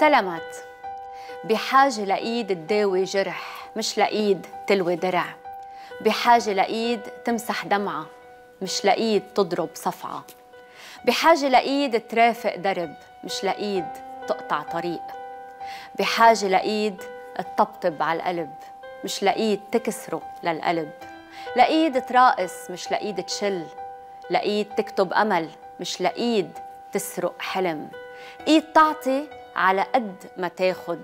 سلامات بحاجة لإيد تداوي جرح مش لإيد تلوي درع بحاجة لإيد تمسح دمعة مش لإيد تضرب صفعة بحاجة لإيد ترافق درب مش لإيد تقطع طريق بحاجة لإيد تطبطب على القلب مش لإيد تكسره للقلب لإيد تراقص مش لإيد تشل لإيد تكتب أمل مش لإيد تسرق حلم إيد تعطي على قد ما تاخد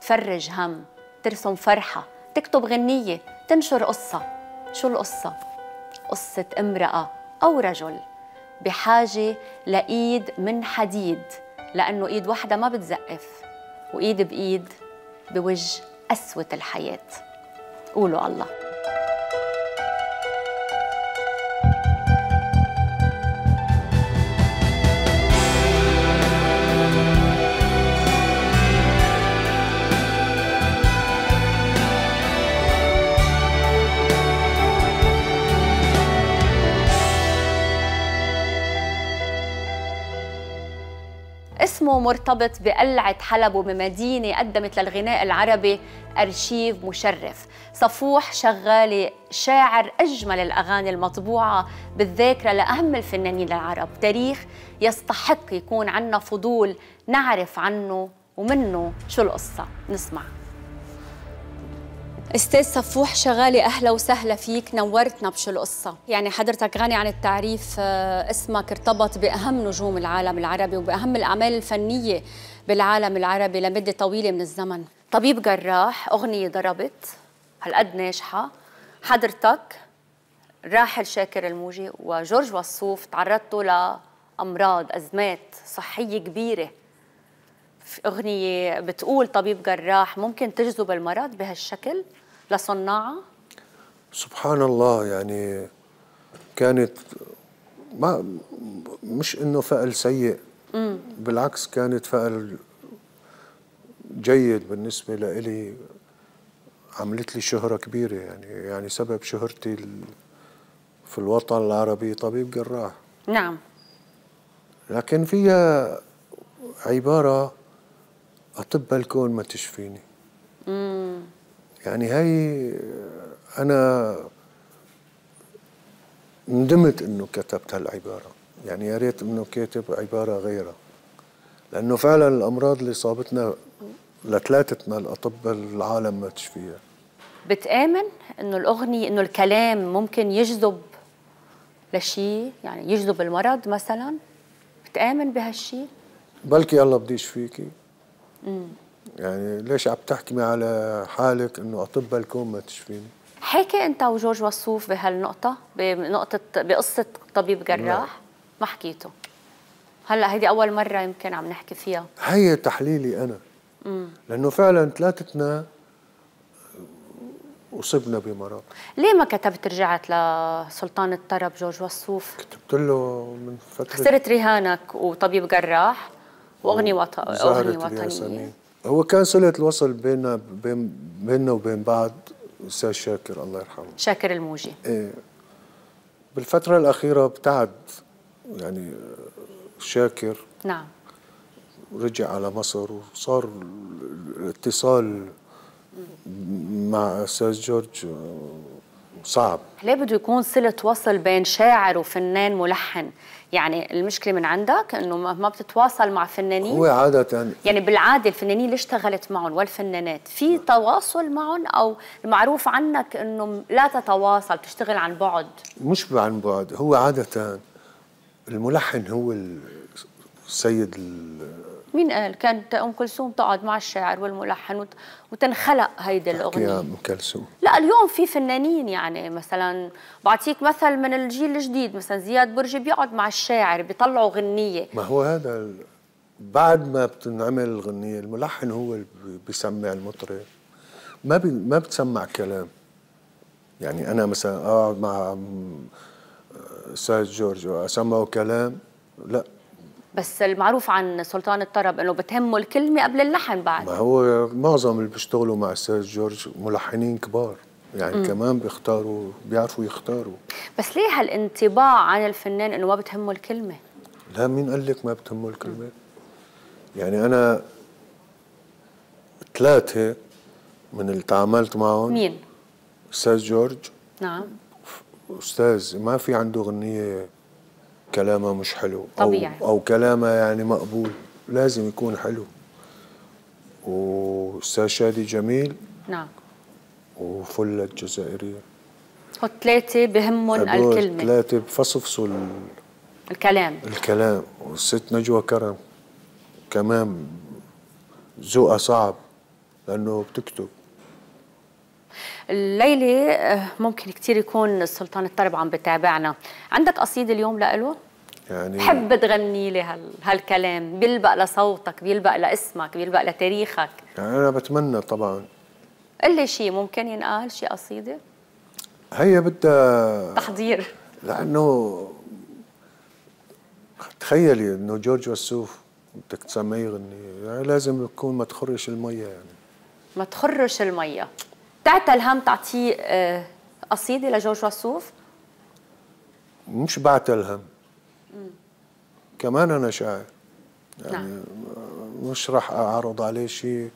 تفرج هم ترسم فرحة تكتب غنية تنشر قصة شو القصة؟ قصة امرأة أو رجل بحاجة لإيد من حديد لأنه إيد واحدة ما بتزقف وإيد بإيد بوجه قسوة الحياة قولوا الله اسمه مرتبط بقلعة حلب وبمدينة قدمت للغناء العربي أرشيف مشرف صفوح شغالة شاعر أجمل الأغاني المطبوعة بالذاكرة لأهم الفنانين العرب تاريخ يستحق يكون عنا فضول نعرف عنه ومنه شو القصة نسمع استاذ صفوح شغالي اهلا وسهلا فيك نورتنا بشو القصه يعني حضرتك غني عن التعريف آه، اسمك ارتبط باهم نجوم العالم العربي وباهم الاعمال الفنيه بالعالم العربي لمده طويله من الزمن طبيب جراح اغنيه ضربت هالقد ناجحه حضرتك راحل شاكر الموجي وجورج وصوف تعرضتوا لامراض ازمات صحيه كبيره أغنية بتقول طبيب جراح ممكن تجذب المرض بهالشكل لصناعها؟ سبحان الله يعني كانت ما مش انه فأل سيء مم. بالعكس كانت فأل جيد بالنسبه لإلي عملت لي شهره كبيره يعني يعني سبب شهرتي في الوطن العربي طبيب جراح نعم لكن فيها عباره أطب الكون ما تشفيني مم. يعني هاي أنا ندمت إنه كتبت هالعبارة يعني يا ريت إنه كاتب عبارة غيرها لأنه فعلا الأمراض اللي صابتنا لثلاثتنا الأطباء العالم ما تشفيها بتآمن إنه الأغنية إنه الكلام ممكن يجذب لشيء يعني يجذب المرض مثلا بتآمن بهالشيء؟ بلكي الله بدي يشفيكي يعني ليش عم تحكمي على حالك انه اطباء الكون ما تشفيني؟ حكي انت وجورج وصوف بهالنقطه بنقطه بقصه طبيب نعم. جراح ما حكيته هلا هيدي اول مره يمكن عم نحكي فيها هي تحليلي انا مم. لانه فعلا ثلاثتنا اصبنا بمرض ليه ما كتبت رجعت لسلطان الطرب جورج وصوف؟ كتبت له من فتره خسرت رهانك وطبيب جراح واغنية وطنية اغني وطنيه هو كان صله الوصل بيننا بين بيننا وبين بعض استاذ شاكر الله يرحمه شاكر الموجي ايه بالفتره الاخيره ابتعد يعني شاكر نعم رجع على مصر وصار الاتصال مع استاذ جورج صعب ليه بده يكون صلة وصل بين شاعر وفنان ملحن يعني المشكلة من عندك انه ما بتتواصل مع فنانين هو عادة يعني بالعادة الفنانين اللي اشتغلت معهم والفنانات في نعم. تواصل معهم او المعروف عنك انه لا تتواصل بتشتغل عن بعد مش عن بعد هو عادة الملحن هو السيد مين قال كانت ام كلثوم تقعد مع الشاعر والملحن وتنخلق هيدي الاغنيه يا ام كلثوم لا اليوم في فنانين يعني مثلا بعطيك مثل من الجيل الجديد مثلا زياد برجي بيقعد مع الشاعر بيطلعوا غنيه ما هو هذا بعد ما بتنعمل الغنيه الملحن هو اللي بيسمع المطرب ما بي ما بتسمع كلام يعني انا مثلا اقعد مع استاذ جورج واسمعه كلام لا بس المعروف عن سلطان الطرب انه بتهمه الكلمه قبل اللحن بعد ما هو معظم اللي بيشتغلوا مع استاذ جورج ملحنين كبار يعني مم. كمان بيختاروا بيعرفوا يختاروا بس ليه هالانطباع عن الفنان انه ما بتهمه الكلمه لا مين قال لك ما بتهمه الكلمه مم. يعني انا ثلاثه من اللي تعاملت معهم مين استاذ جورج نعم استاذ ما في عنده اغنيه كلامها مش حلو طبيعي. أو, كلامه كلامها يعني مقبول لازم يكون حلو وأستاذ شادي جميل نعم وفلة الجزائرية هو بهمهم الكلمة الثلاثة بفصفصوا الكلام الكلام والست نجوى كرم كمان ذوقها صعب لأنه بتكتب الليله آه، ممكن كثير يكون السلطان الطرب عم بتابعنا عندك قصيده اليوم لإله؟ يعني حب تغني لي هال... هالكلام بيلبق لصوتك بيلبق لاسمك بيلبق لتاريخك يعني انا بتمنى طبعا قل لي شيء ممكن ينقال شيء قصيده هي بدها تحضير لانه تخيلي انه جورج وسوف بدك تسميه يغني يعني لازم يكون ما تخرش الميه يعني ما تخرش الميه بتعتل هم تعطيه آه، قصيده لجورج وسوف؟ مش بعتل هم مم. كمان انا شاعر يعني نعم. مش راح اعرض عليه شيء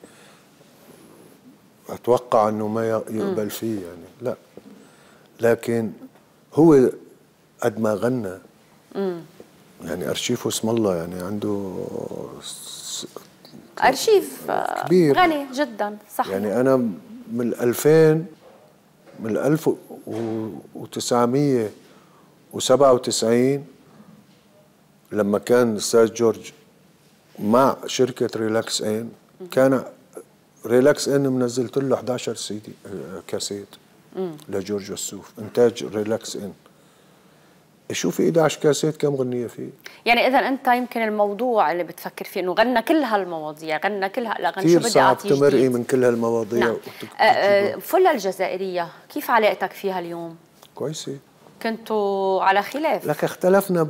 اتوقع انه ما يقبل مم. فيه يعني لا لكن هو قد ما غنى مم. يعني ارشيفه اسم الله يعني عنده ارشيف آه، كبير غني جدا صح يعني انا من 2000 من 1997 لما كان الاستاذ جورج مع شركه ريلاكس ان كان ريلاكس ان منزلت له 11 سي دي آه، كاسيت لجورج وسوف انتاج ريلاكس ان شوفي 11 كاسيت كم غنيه فيه يعني اذا انت يمكن الموضوع اللي بتفكر فيه انه غنى كل هالمواضيع غنى كل هالاغاني شو بدي اعطيك كثير تمرقي إيه من كل هالمواضيع نعم. وتك... آه، آه، فلة الجزائريه كيف علاقتك فيها اليوم كويسه كنتوا على خلاف لك اختلفنا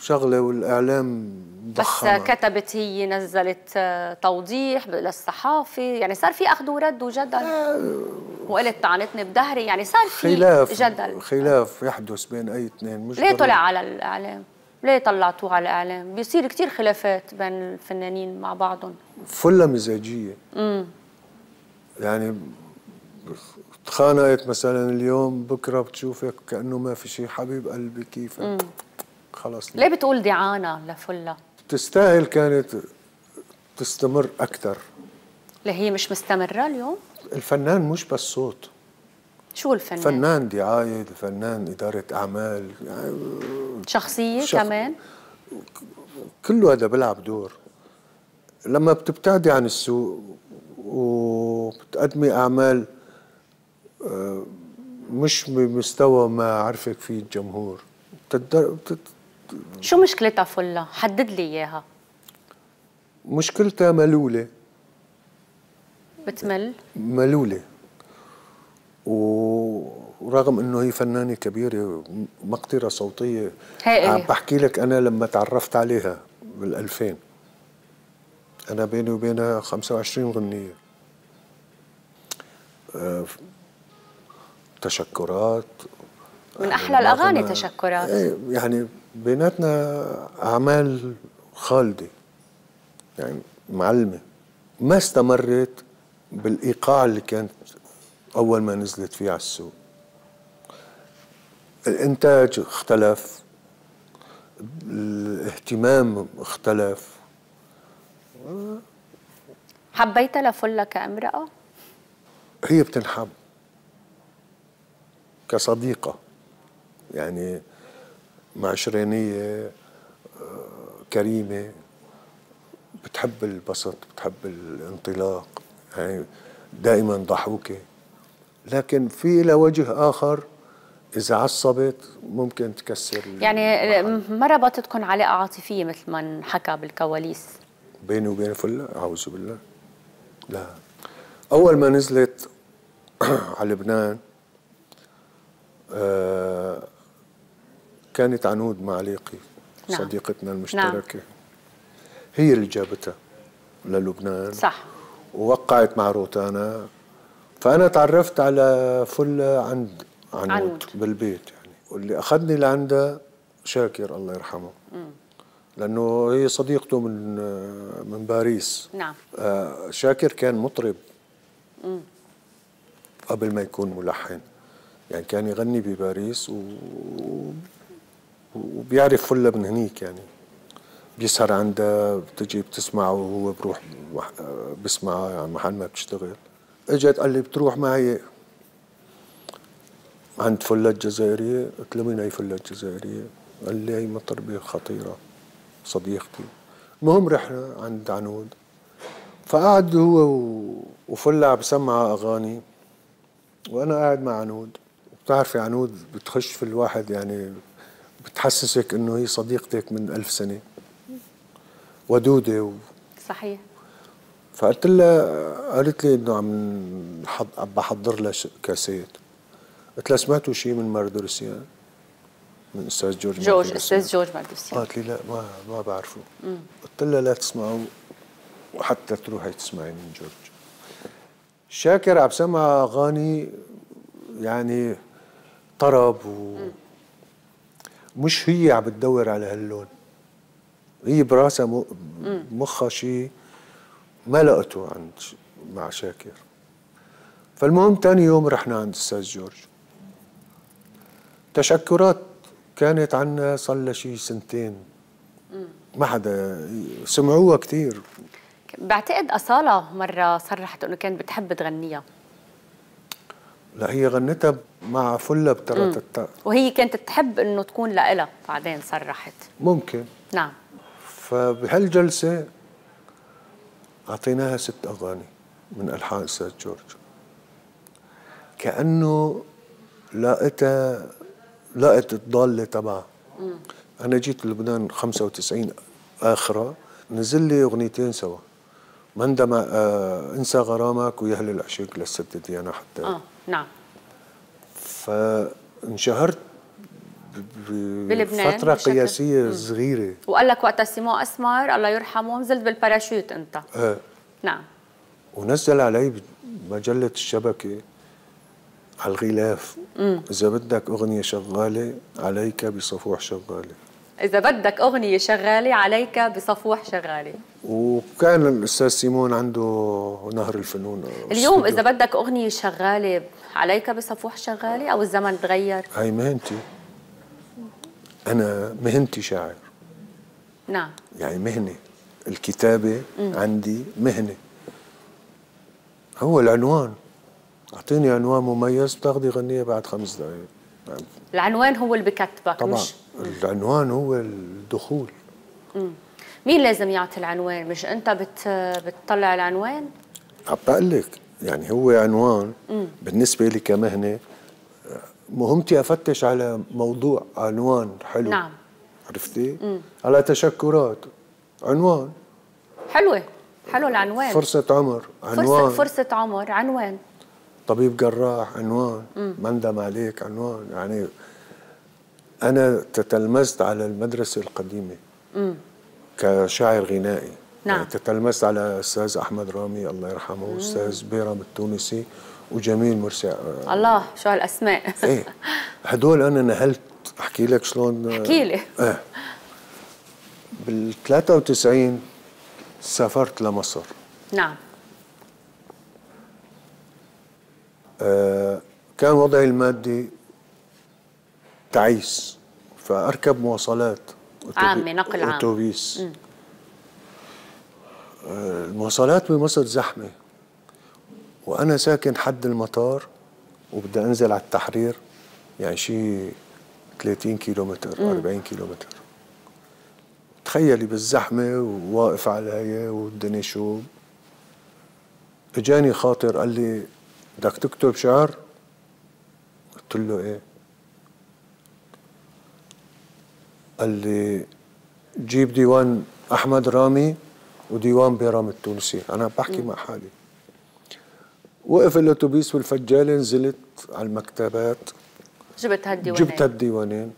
بشغله والاعلام ضخمة. بس كتبت هي نزلت آه، توضيح للصحافي يعني صار في اخذ ورد وجدل آه وقالت طعنتني بدهري يعني صار في خلاف جدل خلاف يحدث بين اي اثنين مش ليه طلع على الاعلام ليه طلعتوه على الاعلام بيصير كثير خلافات بين الفنانين مع بعضهم فله مزاجيه امم يعني تخانقت مثلا اليوم بكره بتشوفك كانه ما في شيء حبيب قلبي كيفك خلص ليه بتقول دعانا لفلا بتستاهل كانت تستمر اكثر اللي هي مش مستمره اليوم؟ الفنان مش بس صوت شو الفنان؟ فنان دعاية فنان إدارة أعمال يعني شخصية شخ... كمان؟ كله هذا بيلعب دور لما بتبتعدي عن السوق وبتقدمي أعمال مش بمستوى ما عرفك فيه الجمهور شو مشكلتها فلا؟ حدد لي إياها مشكلتها ملولة بتمل؟ ملولة ورغم انه هي فنانة كبيرة مقدرة صوتية هي إيه؟ عم بحكي لك انا لما تعرفت عليها بال 2000 انا بيني وبينها 25 غنية آه، تشكرات من يعني احلى الاغاني تشكرات ايه يعني بيناتنا اعمال خالده يعني معلمه ما استمرت بالايقاع اللي كانت اول ما نزلت فيه على السوق الانتاج اختلف الاهتمام اختلف حبيتها لفلة كامرأة؟ هي بتنحب كصديقة يعني معشرينية آه، كريمة بتحب البسط بتحب الانطلاق يعني دائما ضحوكة لكن في لها وجه آخر إذا عصبت ممكن تكسر يعني آه، ما ربطتكم علاقة عاطفية مثل ما انحكى بالكواليس بيني وبين فلا أعوذ بالله لا أول ما نزلت على لبنان آه، كانت عنود معليقي نعم. صديقتنا نعم. المشتركة نعم. هي اللي جابتها للبنان صح ووقعت مع روتانا فأنا تعرفت على فلة عند عنود, عنود. بالبيت يعني واللي أخذني لعندها شاكر الله يرحمه مم. لأنه هي صديقته من من باريس نعم آه، شاكر كان مطرب مم. قبل ما يكون ملحن يعني كان يغني بباريس و... وبيعرف فله من هنيك يعني بيسهر عندها بتجي بتسمعه وهو بروح بسمعها يعني محل ما بتشتغل اجت قال لي بتروح معي عند فلة الجزائرية قلت له مين هي فلة الجزائرية قال لي هي مطربة خطيرة صديقتي المهم رحنا عند عنود فقعد هو وفلة عم بسمع أغاني وأنا قاعد مع عنود بتعرفي عنود بتخش في الواحد يعني بتحسسك انه هي صديقتك من ألف سنه ودوده و... صحيح فقلت لها قالت لي انه عم بحضر لها كاسيت قلت لها سمعتوا شيء من ماردوسيان من استاذ جورج جورج استاذ جورج ماردوسيان قالت لي لا ما ما بعرفه قلت لها لا تسمعوا وحتى تروحي تسمعي من جورج شاكر عم سمع اغاني يعني طرب مش هي عم بتدور على هاللون هي براسها مخها شيء ما لقته عند مع شاكر فالمهم تاني يوم رحنا عند استاذ جورج تشكرات كانت عنا لها شي سنتين ما حدا سمعوها كثير بعتقد أصالة مرة صرحت أنه كانت بتحب تغنيها لا هي غنتها مع فله بترتتا وهي كانت تحب انه تكون لها بعدين صرحت ممكن نعم فبهالجلسه اعطيناها ست اغاني من الحان استاذ جورج كانه لقيتها لقيت الضاله تبعها انا جيت لبنان 95 اخره نزل لي اغنيتين سوا مندم آه انسى غرامك ويهل العشيق للست ديانا حتى آه. نعم فانشهرت بلبنان فترة قياسية مم. صغيرة وقال لك وقتها سيمون اسمر الله يرحمه نزلت بالباراشوت انت ايه نعم ونزل علي مجلة الشبكة على الغلاف مم. إذا بدك أغنية شغالة عليك بصفوح شغالة إذا بدك أغنية شغالة عليك بصفوح شغالة وكان الاستاذ سيمون عنده نهر الفنون اليوم اذا بدك اغنيه شغاله عليك بصفوح شغاله او الزمن تغير هاي مهنتي انا مهنتي شاعر نعم يعني مهنه الكتابه م. عندي مهنه هو العنوان اعطيني عنوان مميز بتاخذي غنيه بعد خمس دقائق العنوان هو اللي بكتبك طبعا مش العنوان هو الدخول م. مين لازم يعطي العنوان مش انت بت بتطلع العنوان عم بقول لك يعني هو عنوان مم. بالنسبه لي كمهنه مهمتي افتش على موضوع عنوان حلو نعم عرفتي مم. على تشكرات عنوان حلوه حلو العنوان فرصة عمر عنوان فرصة, فرصة عمر عنوان طبيب جراح عنوان مندم عليك عنوان يعني أنا تتلمذت على المدرسة القديمة مم. كشاعر غنائي نعم يعني تتلمس على أستاذ احمد رامي الله يرحمه أستاذ بيرم التونسي وجميل مرسي الله شو هالاسماء ايه هدول انا نهلت احكي لك شلون احكي لي ايه بال 93 سافرت لمصر نعم آه كان وضعي المادي تعيس فاركب مواصلات عامة نقل عام أتوبيس المواصلات آه، بمصر زحمة وأنا ساكن حد المطار وبدي أنزل على التحرير يعني شيء 30 كيلومتر 40 كيلومتر تخيلي بالزحمة وواقف على هي والدنيا شو اجاني خاطر قال لي بدك تكتب شعر قلت له ايه قال لي جيب ديوان احمد رامي وديوان بيرام التونسي انا بحكي مع حالي وقف الاتوبيس والفجاله نزلت على المكتبات جبت هالديوانين جبت هالديوانين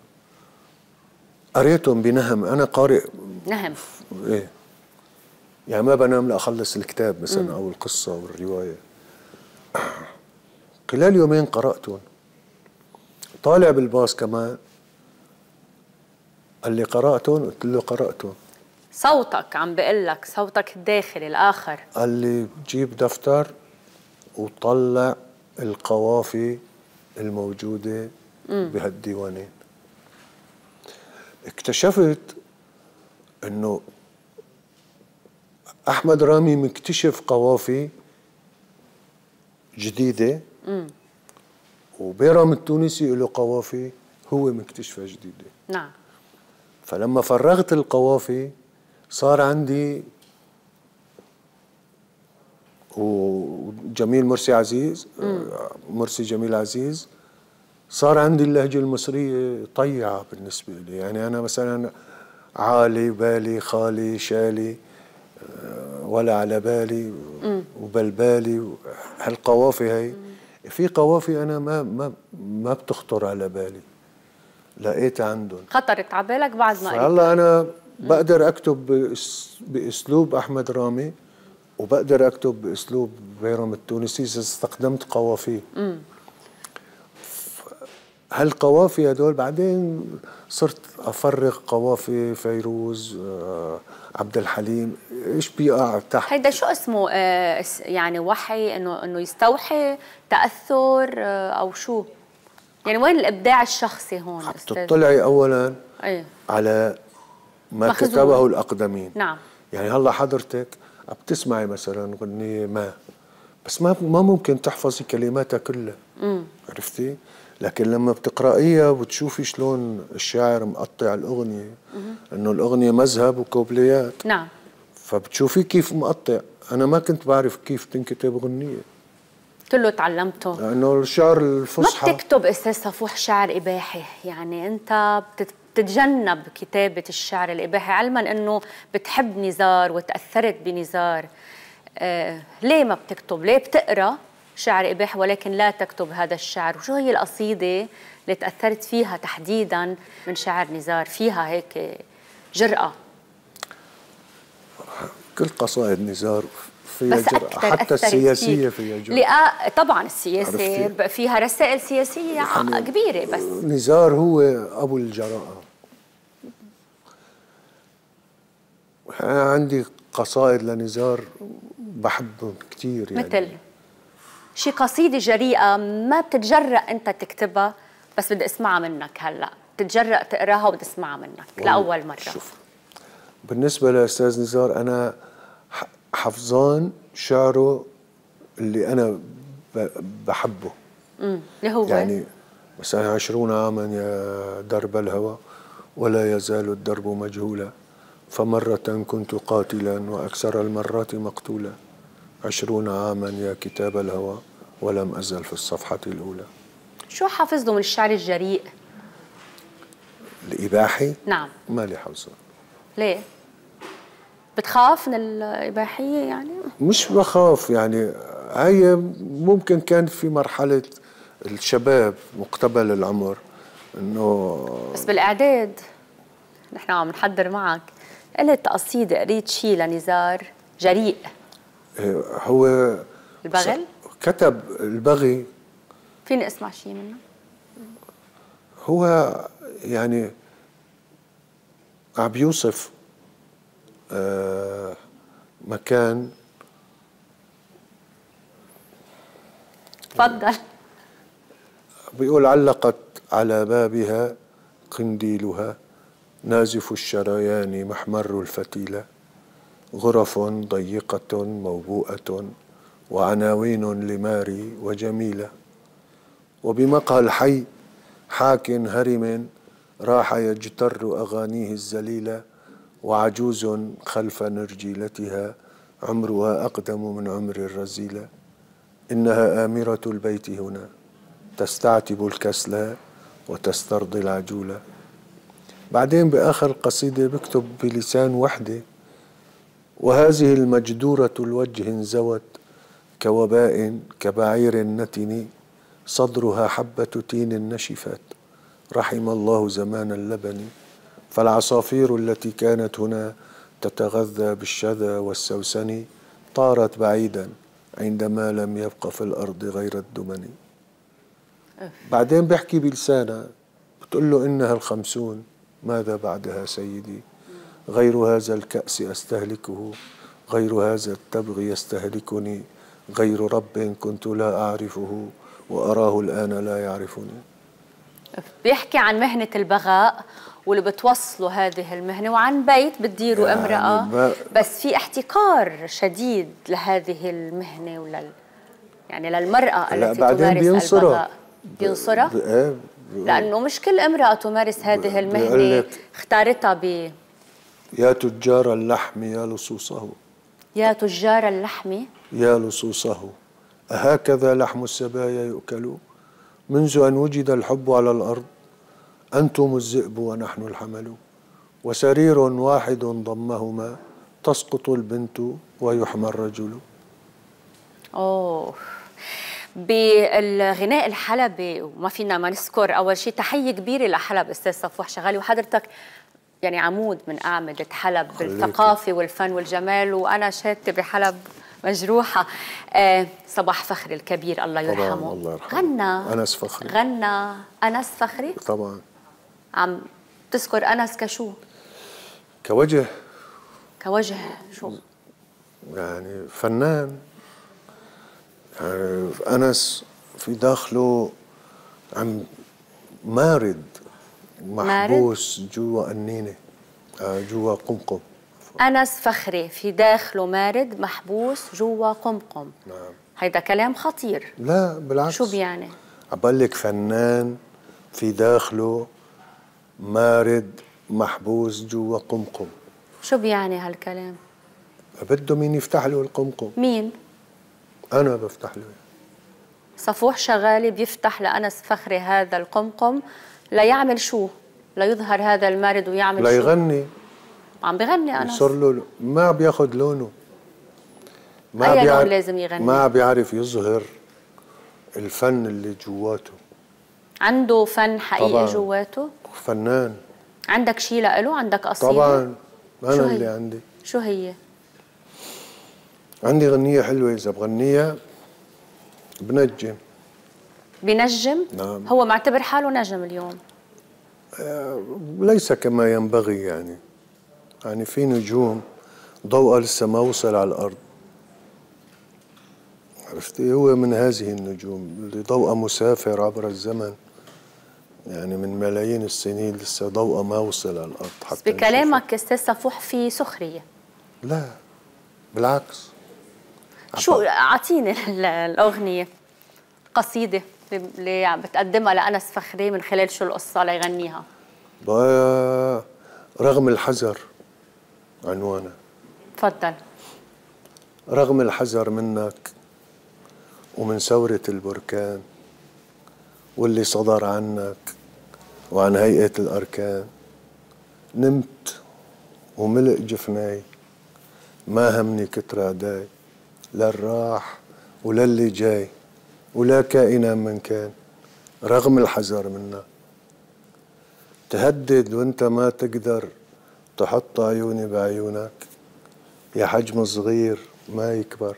قريتهم بنهم انا قارئ نهم ايه يعني ما بنام لاخلص الكتاب مثلا مم. او القصه او الروايه خلال يومين قراتهم طالع بالباص كمان قال لي قرأتهم قلت له قرأتهم صوتك عم بقول لك صوتك الداخلي الآخر قال لي جيب دفتر وطلع القوافي الموجودة بهالديوانين اكتشفت انه احمد رامي مكتشف قوافي جديده مم. وبيرام التونسي له قوافي هو مكتشفها جديده نعم فلما فرغت القوافي صار عندي وجميل مرسي عزيز مرسي جميل عزيز صار عندي اللهجة المصرية طيعة بالنسبة لي يعني أنا مثلا عالي بالي خالي شالي آه، ولا على بالي وبلبالي هالقوافي هي في قوافي أنا ما ما ما بتخطر على بالي لقيت عندهم خطرت على بالك بعد ما هلا انا بقدر اكتب باسلوب احمد رامي وبقدر اكتب باسلوب بيرم التونسي اذا استخدمت قوافي هالقوافي هدول بعدين صرت افرغ قوافي فيروز آه، عبد الحليم ايش بيقع تحت هيدا شو اسمه آه، يعني وحي انه انه يستوحي تاثر آه، او شو يعني وين الابداع الشخصي هون تطلعي اولا أيه؟ على ما مخزون. كتبه الاقدمين نعم يعني هلا حضرتك عم تسمعي مثلا غنية ما بس ما ما ممكن تحفظي كلماتها كلها مم. عرفتي؟ لكن لما بتقرأيها وتشوفي شلون الشاعر مقطع الأغنية إنه الأغنية مذهب وكوبليات نعم فبتشوفي كيف مقطع أنا ما كنت بعرف كيف تنكتب أغنية كله تعلمته انه الشعر الفصحى ما بتكتب اساسا فوح شعر اباحي يعني انت بتت... بتتجنب كتابة الشعر الإباحي علما أنه بتحب نزار وتأثرت بنزار آه، ليه ما بتكتب؟ ليه بتقرأ شعر إباحي ولكن لا تكتب هذا الشعر وشو هي القصيدة اللي تأثرت فيها تحديدا من شعر نزار فيها هيك جرأة كل قصائد نزار فيها بس جرأة أكثر حتى السياسية فيها جرأة لأ طبعا السياسة فيها رسائل سياسية يعني كبيرة بس نزار هو أبو الجراءة أنا عندي قصائد لنزار بحبهم كثير يعني مثل شي قصيدة جريئة ما بتتجرأ أنت تكتبها بس بدي أسمعها منك هلأ بتتجرأ تقراها وبدي أسمعها منك لأول مرة شوف بالنسبة لأستاذ نزار أنا حفظان شعره اللي انا بحبه امم هو يعني مثلا عشرون عاما يا درب الهوى ولا يزال الدرب مجهولا فمرة كنت قاتلا وأكثر المرات مقتولا عشرون عاما يا كتاب الهوى ولم أزل في الصفحة الأولى شو حافظ له من الشعر الجريء؟ الإباحي؟ نعم مالي حافظه ليه؟ بتخاف من الإباحية يعني؟ مش بخاف يعني هي ممكن كان في مرحلة الشباب مقتبل العمر انه بس بالاعداد نحن عم نحضر معك قلت قصيدة قريت شيء لنزار جريء إيه، هو البغل كتب البغي فيني اسمع شيء منه هو يعني عم بيوصف آه، مكان تفضل بيقول علقت على بابها قنديلها نازف الشريان محمر الفتيلة غرف ضيقة موبوءة وعناوين لماري وجميلة وبمقهى الحي حاك هرم راح يجتر أغانيه الذليلة وعجوز خلف نرجيلتها عمرها أقدم من عمر الرزيلة إنها آمرة البيت هنا تستعتب الكسلى وتسترضي العجولة بعدين بآخر القصيدة بكتب بلسان وحده وهذه المجدورة الوجه انزوت كوباء كبعير نتن صدرها حبة تين نشفت رحم الله زمان اللبن فالعصافير التي كانت هنا تتغذى بالشذا والسوسن طارت بعيدا عندما لم يبقى في الأرض غير الدمن بعدين بيحكي بلسانها بتقول له إنها الخمسون ماذا بعدها سيدي غير هذا الكأس أستهلكه غير هذا التبغ يستهلكني غير رب كنت لا أعرفه وأراه الآن لا يعرفني بيحكي عن مهنة البغاء واللي بتوصلوا هذه المهنه وعن بيت بتديروا يعني امراه ب... بس في احتقار شديد لهذه المهنه ولل يعني للمراه لا التي بعدين تمارس بينصرها بينصرها؟ ب... إيه، ب... لانه مش كل امراه تمارس هذه المهنه اختارتها ب يا تجار اللحم يا لصوصه يا تجار اللحم يا لصوصه أهكذا لحم السبايا يؤكل منذ أن وجد الحب على الأرض أنتم الذئب ونحن الحمل وسرير واحد ضمهما تسقط البنت ويحمى الرجل أوه بالغناء الحلبي وما فينا ما نذكر أول شيء تحية كبيرة لحلب أستاذ صفوح شغالي وحضرتك يعني عمود من أعمدة حلب بالثقافة والفن والجمال وأنا شهدت بحلب مجروحة آه صباح فخري الكبير الله يرحمه الله يرحمه غنى أنس فخري غنى أنس فخري طبعا عم تذكر انس كشو؟ كوجه كوجه شو؟ يعني فنان يعني انس في داخله عم مارد محبوس جوا قنينه آه، جوا قمقم انس فخري في داخله مارد محبوس جوا قمقم نعم هيدا كلام خطير لا بالعكس شو بيعني؟ عبلك فنان في داخله مارد محبوس جوا قمقم شو بيعني هالكلام؟ بده مين يفتح له القمقم مين؟ أنا بفتح له صفوح شغالي بيفتح لأنس فخري هذا القمقم ليعمل شو؟ ليظهر هذا المارد ويعمل ليغني شو؟ ليغني عم بغني أنس صار له ما بياخد لونه ما أي لون لازم يغني ما بيعرف يظهر الفن اللي جواته عنده فن حقيقي طبعاً. جواته؟ فنان عندك شيء لإله عندك قصيدة طبعا أنا شو هي؟ اللي عندي شو هي؟ عندي غنية حلوة إذا بغنيها بنجم بنجم؟ نعم هو معتبر حاله نجم اليوم آه، ليس كما ينبغي يعني يعني في نجوم ضوءها لسه ما وصل على الأرض عرفتي هو من هذه النجوم اللي ضوءها مسافر عبر الزمن يعني من ملايين السنين لسه ضوء ما وصل على الارض حتى بكلامك استاذ صفوح في سخريه لا بالعكس شو اعطيني الاغنيه قصيده اللي بتقدمها لانس فخري من خلال شو القصه ليغنيها رغم الحذر عنوانها تفضل رغم الحذر منك ومن ثورة البركان واللي صدر عنك وعن هيئة الأركان نمت وملئ جفناي ما همني كتر داي لا الراح ولا اللي جاي ولا كائنا من كان رغم الحذر منا تهدد وانت ما تقدر تحط عيوني بعيونك يا حجم صغير ما يكبر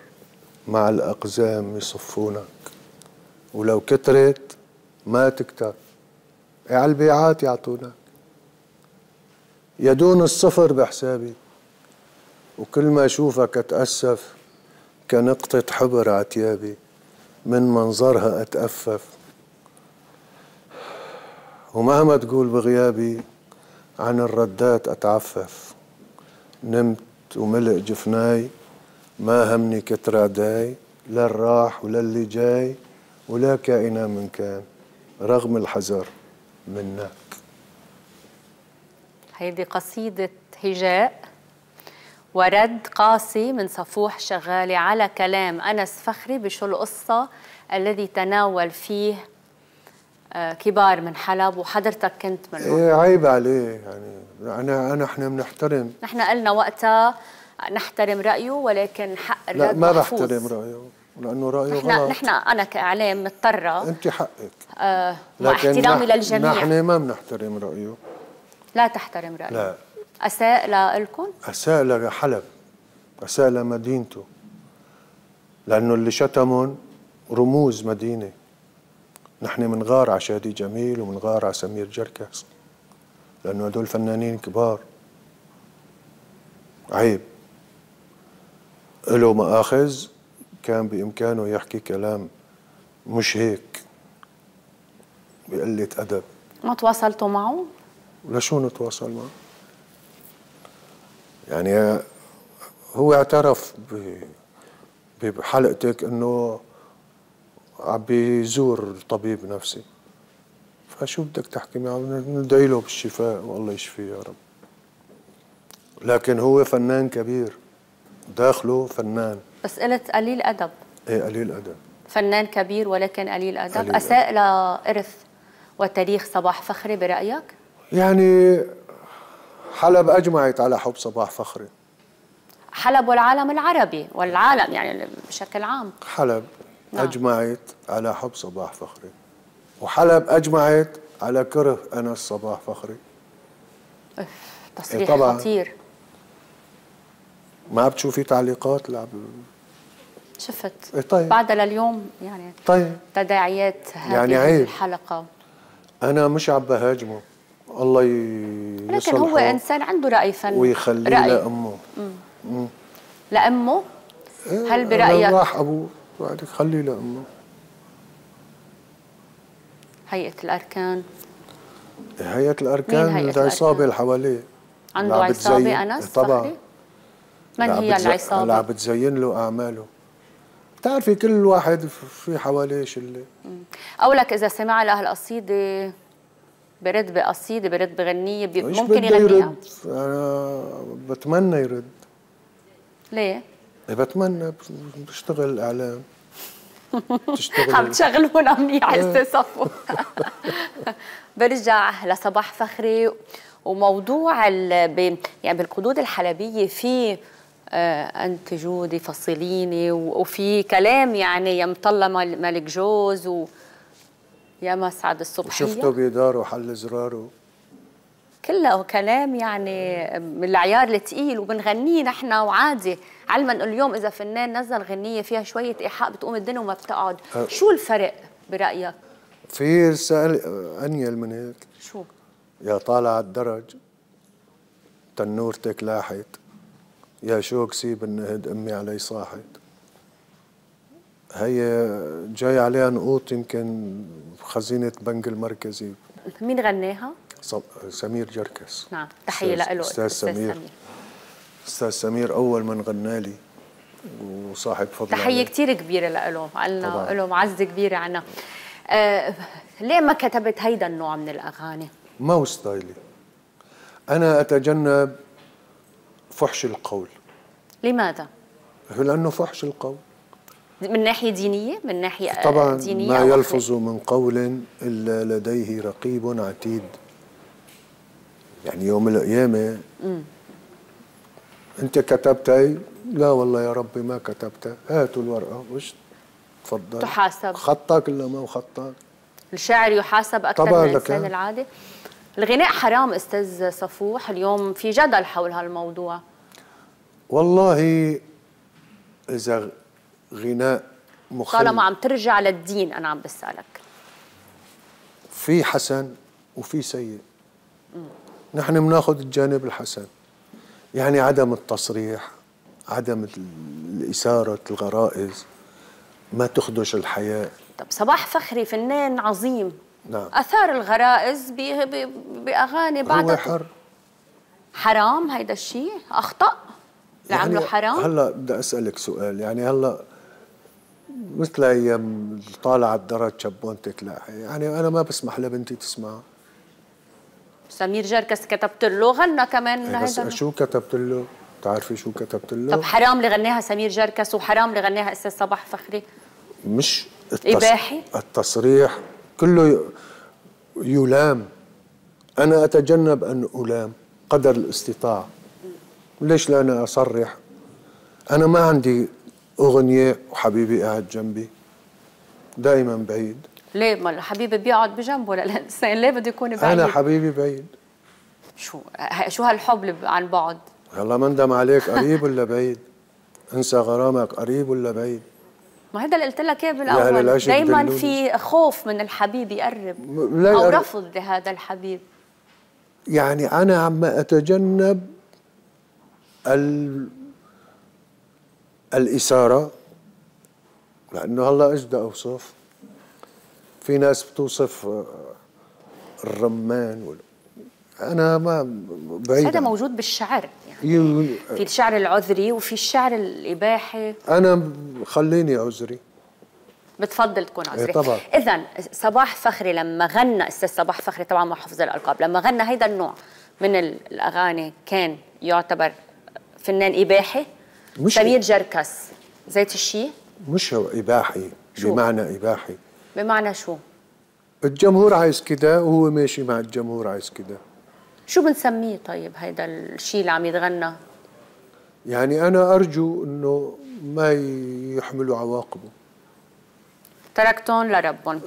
مع الأقزام يصفونك ولو كترت ما تكتب على البيعات يعطونك يدون الصفر بحسابي وكل ما أشوفك أتأسف كنقطة حبر عتيابي من منظرها أتأفف ومهما تقول بغيابي عن الردات أتعفف نمت وملئ جفناي ما همني كتر عداي لا الراح ولا اللي جاي ولا كائنا من كان رغم الحذر منك هيدي قصيدة هجاء ورد قاسي من صفوح شغالي على كلام أنس فخري بشو القصة الذي تناول فيه آه، كبار من حلب وحضرتك كنت منهم ايه عيب عليه يعني انا انا احنا بنحترم نحن قلنا وقتها نحترم رايه ولكن حق لا ما بحترم رايه ولانه رايه نحن غلط نحن انا كاعلام مضطره انت حقك آه مع احترامي للجميع نحن ما بنحترم رايه لا تحترم رايه لا اساء لكم؟ اساء لحلب اساء لمدينته لانه اللي شتمهم رموز مدينه نحن بنغار على شادي جميل وبنغار على سمير جركس لانه هدول فنانين كبار عيب له مآخذ كان بإمكانه يحكي كلام مش هيك بقلة أدب ما تواصلتوا معه؟ لشو نتواصل معه؟ يعني هو اعترف بحلقتك انه عم بيزور طبيب نفسي فشو بدك تحكي معه ندعي له بالشفاء والله يشفيه يا رب لكن هو فنان كبير داخله فنان بس قلت قليل أدب إيه قليل أدب فنان كبير ولكن قليل أدب أساء لإرث وتاريخ صباح فخري برأيك؟ يعني حلب أجمعت على حب صباح فخري حلب والعالم العربي والعالم يعني بشكل عام حلب نعم. أجمعت على حب صباح فخري وحلب أجمعت على كره أنس صباح فخري تصريح إيه طبعا خطير ما بتشوفي تعليقات لا شفت إيه، طيب بعدها لليوم يعني طيب تداعيات هذه يعني عيب. الحلقه انا مش عم بهاجمه الله لكن هو انسان عنده راي فني ويخليه رأي. لامه مم. مم. لامه إيه هل برايك راح ابوه بعدك خليه لامه هيئه الاركان هيئه الاركان العصابه اللي حواليه عنده عصابه انس طبعا من هي العصابه؟ اللي عم بتزين له اعماله بتعرفي كل واحد في حواليه شله قولك اذا سمع لها القصيده برد بقصيده برد بغنيه بي... ممكن يغنيها يرد انا بتمنى يرد ليه؟ بتمنى بشتغل الاعلام بتشتغل عم تشغلهم منيح على صفوا إيه. برجع لصباح فخري وموضوع ال... ب... يعني بالقدود الحلبيه في آه، أنت جودي فصليني وفي كلام يعني يا مطلة ملك جوز و يا مسعد الصبحية وشفته بيداره حل زراره كله كلام يعني من العيار الثقيل وبنغنيه نحن وعادي علما انه اليوم اذا فنان نزل غنيه فيها شويه ايحاء بتقوم الدنيا وما بتقعد أه شو الفرق برايك في سأل انيل من هيك شو يا طالع الدرج تنورتك لاحت يا شوك سيب النهد أمي علي صاحت هي جاي عليها نقوط يمكن خزينة بنك المركزي مين غناها؟ سمير جركس نعم تحية له أستاذ, أستاذ سمير. سمير أستاذ سمير أول من غنى لي وصاحب فضل تحية كثير كبيرة لإله عنا له معزة كبيرة عنا آه ليه ما كتبت هيدا النوع من الأغاني؟ ما هو ستايلي أنا أتجنب فحش القول لماذا؟ لأنه فحش القول من ناحية دينية؟ من ناحية آه، طبعا دينية ما يلفظ من قول إلا لديه رقيب عتيد يعني يوم القيامة أنت كتبت أي لا والله يا ربي ما كتبت هاتوا الورقة وش تفضل تحاسب خطك إلا ما خطك الشاعر يحاسب أكثر من الإنسان العادي الغناء حرام أستاذ صفوح اليوم في جدل حول هالموضوع والله اذا غناء مخل طالما عم ترجع للدين انا عم بسالك في حسن وفي سيء نحن بناخذ الجانب الحسن يعني عدم التصريح عدم إثارة الغرائز ما تخدش الحياة طب صباح فخري فنان عظيم نعم أثار الغرائز بأغاني بعد هو حر حرام هيدا الشيء أخطأ يعني عمله حرام هلا بدي اسالك سؤال يعني هلا مثل ايام طالع الدرج شبونتك تلاحي يعني انا ما بسمح لبنتي تسمع سمير جركس كتبت له غنى كمان إيه، بس بس شو كتبت له؟ بتعرفي شو كتبت له؟ طب حرام اللي غناها سمير جركس وحرام اللي غناها استاذ صباح فخري مش التص... اباحي التصريح كله يلام انا اتجنب ان الام قدر الاستطاعه ليش لا أنا أصرح أنا ما عندي أغنية وحبيبي قاعد جنبي دائما بعيد ليه ما حبيبي بيقعد بجنبه للإنسان ليه بده يكون بعيد أنا حبيبي بعيد شو شو هالحب عن بعد يلا ما ندم عليك قريب ولا بعيد انسى غرامك قريب ولا بعيد ما هذا اللي قلت لك اياه بالاول دائما في خوف من الحبيب يقرب او رفض لهذا الحبيب يعني انا عم اتجنب ال... الإثارة لأنه هلا إيش بدي أوصف في ناس بتوصف آه، الرمان وال... أنا ما بعيد هذا موجود بالشعر يعني يو... في الشعر العذري وفي الشعر الإباحي أنا خليني عذري بتفضل تكون عذري إيه طبعا إذا صباح فخري لما غنى أستاذ صباح فخري طبعا مع حفظ الألقاب لما غنى هيدا النوع من الأغاني كان يعتبر فنان إباحي مش سمير جركس زيت الشيء مش إباحي شو؟ بمعنى إباحي بمعنى شو؟ الجمهور عايز كده وهو ماشي مع الجمهور عايز كده شو بنسميه طيب هيدا الشيء اللي عم يتغنى؟ يعني أنا أرجو إنه ما يحملوا عواقبه تركتهم لربهم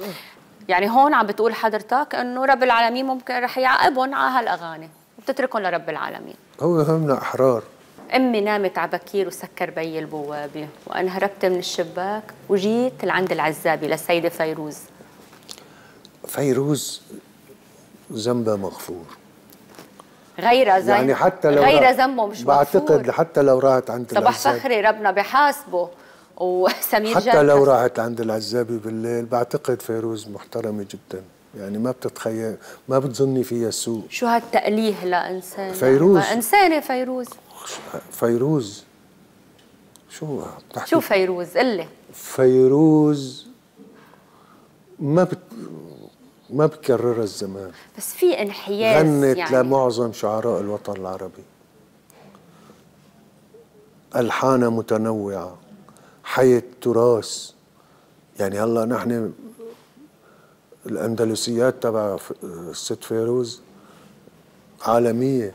يعني هون عم بتقول حضرتك انه رب العالمين ممكن رح يعاقبهم على هالاغاني وبتتركهم لرب العالمين هو همنا احرار امي نامت على بكير وسكر بي البوابه وانا هربت من الشباك وجيت لعند العزابي للسيده فيروز فيروز ذنبها مغفور غير ذنب يعني حتى لو غير ذنبه مش مغفور بعتقد حتى لو راحت عند العزابي صباح فخري ربنا بحاسبه وسمير حتى لو راحت عند العزابي بالليل بعتقد فيروز محترمه جدا يعني ما بتتخيل ما بتظني فيها سوء شو هالتأليه لإنسان يعني فيروز إنسانة فيروز فيروز شو بتحكي شو فيروز قلي فيروز ما بت ما بكررها الزمان بس في انحياز غنت يعني. لمعظم شعراء الوطن العربي ألحانة متنوعة حي التراث يعني هلا نحن الأندلسيات تبع الست فيروز عالمية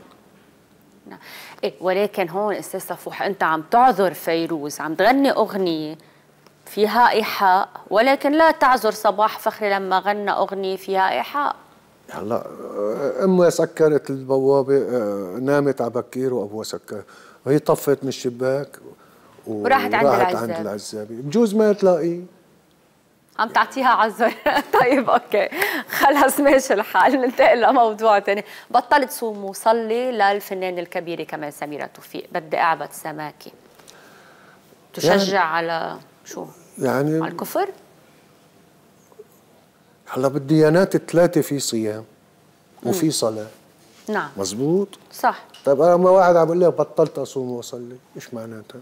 حياتنا إيه ولكن هون استاذ صفوح انت عم تعذر فيروز عم تغني اغنيه فيها ايحاء ولكن لا تعذر صباح فخري لما غنى اغنيه فيها ايحاء هلا امها سكرت البوابه آه، نامت على بكير وابوها سكر وهي طفت من الشباك وراحت عند العزابي بجوز ما تلاقيه عم تعطيها عزة طيب اوكي خلص ماشي الحال ننتقل لموضوع ثاني بطلت صوم وصلي للفنانه الكبيره كمان سميره توفيق بدي اعبد سماكي تشجع يعني على شو يعني على الكفر هلا بالديانات الثلاثه في صيام وفي صلاه نعم مزبوط صح طيب انا ما واحد عم بقول لي بطلت اصوم واصلي ايش معناتها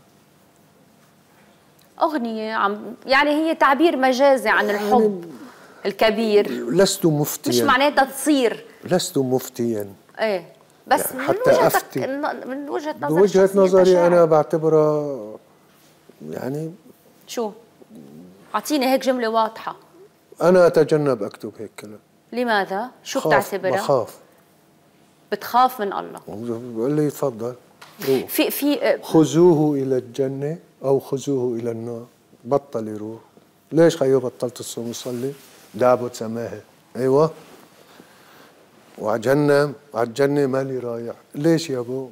أغنية عم يعني هي تعبير مجازي عن يعني الحب الكبير لست مفتيا مش معناتها تصير لست مفتيا ايه بس يعني حتى من وجهتك أفتي من وجهة نظرك من وجهة نظري أنا بعتبرها يعني شو؟ أعطيني هيك جملة واضحة أنا أتجنب أكتب هيك كلام لماذا؟ شو بتعتبرها؟ بخاف بتخاف من الله بقول لي تفضل في في خذوه إلى الجنة أو خذوه إلى النار بطل يروح ليش خيو بطلت الصوم يصلي دابو سماه أيوة وعجهنم عجهنم مالي رايح ليش يا أبو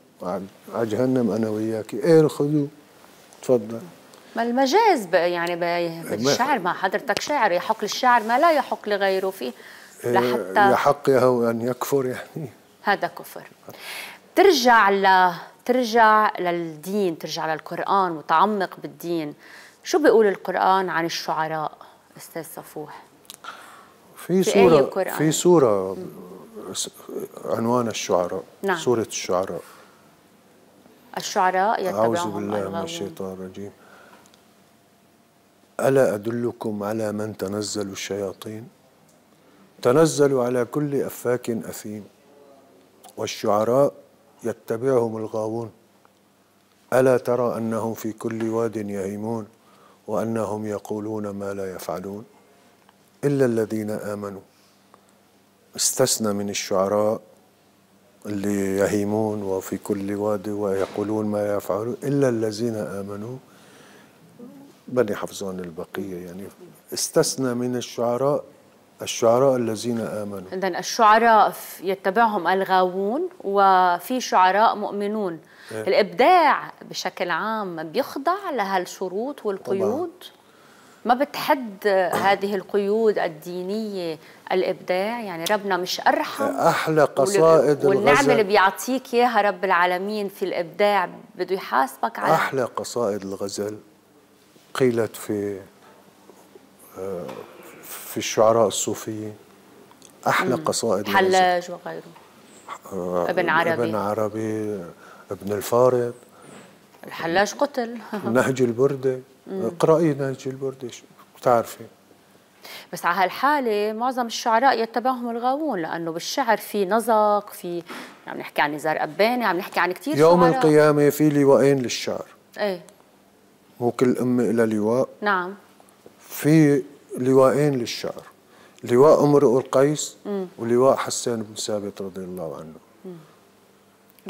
عجهنم أنا وياكي إيه خذوه تفضل ما المجاز ب... يعني ب... بالشعر ما حضرتك شاعر يحق للشاعر ما لا يحق لغيره فيه إيه، لحتى يحق له أن يكفر يعني هذا كفر ترجع ل ترجع للدين ترجع للقرآن وتعمق بالدين شو بيقول القرآن عن الشعراء أستاذ صفوح؟ في سورة في, سورة عنوان الشعراء نعم. سورة الشعراء الشعراء يتبعهم أعوذ بالله من الشيطان الرجيم ألا أدلكم على من تنزل الشياطين تنزل على كل أفاك أثيم والشعراء يتبعهم الغاوون الا ترى انهم في كل واد يهيمون وانهم يقولون ما لا يفعلون الا الذين امنوا استثنى من الشعراء اللي يهيمون وفي كل واد ويقولون ما يفعلون الا الذين امنوا بني حفظان البقيه يعني استثنى من الشعراء الشعراء الذين آمنوا إذا الشعراء يتبعهم الغاوون وفي شعراء مؤمنون إيه؟ الإبداع بشكل عام بيخضع لهالشروط والقيود طبعا. ما بتحد هذه القيود الدينية الإبداع يعني ربنا مش أرحم إيه، أحلى قصائد الغزل والنعمة اللي بيعطيك إياها رب العالمين في الإبداع بده يحاسبك على أحلى قصائد الغزل قيلت في آه، في الشعراء الصوفيين أحلى مم. قصائد حلاج وغيره آه، ابن عربي ابن عربي ابن الفارض الحلاج قتل نهج البردة اقرأي نهج البردة بتعرفي بس على هالحالة معظم الشعراء يتبعهم الغاوون لأنه بالشعر في نزق في عم نحكي عن نزار قباني عم نحكي عن كثير يوم شعراء. القيامة في لواءين للشعر ايه مو كل أم إلى لواء نعم في لواءين للشعر لواء امرؤ القيس ولواء حسان بن ثابت رضي الله عنه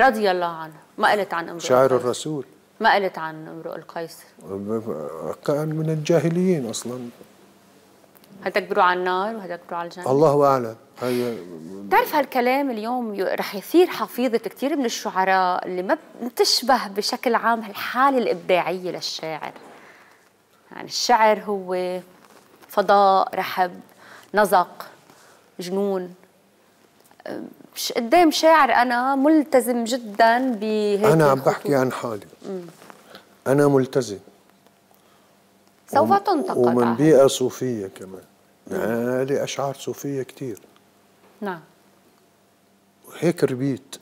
رضي الله عنه ما قلت عن امرؤ شاعر الرسول ما قلت عن امرؤ القيس كان من الجاهليين اصلا هتكبروا على النار وهتكبروا على الجنه الله اعلم هي بتعرف هالكلام اليوم رح يثير حفيظه كثير من الشعراء اللي ما بتشبه بشكل عام الحاله الابداعيه للشاعر يعني الشعر هو فضاء رحب نزق جنون مش قدام شاعر انا ملتزم جدا بهيك انا عم بحكي عن حالي مم. انا ملتزم سوف تنتقد ومن بيئه صوفيه كمان يعني نعم، لي اشعار صوفيه كثير نعم وهيك ربيت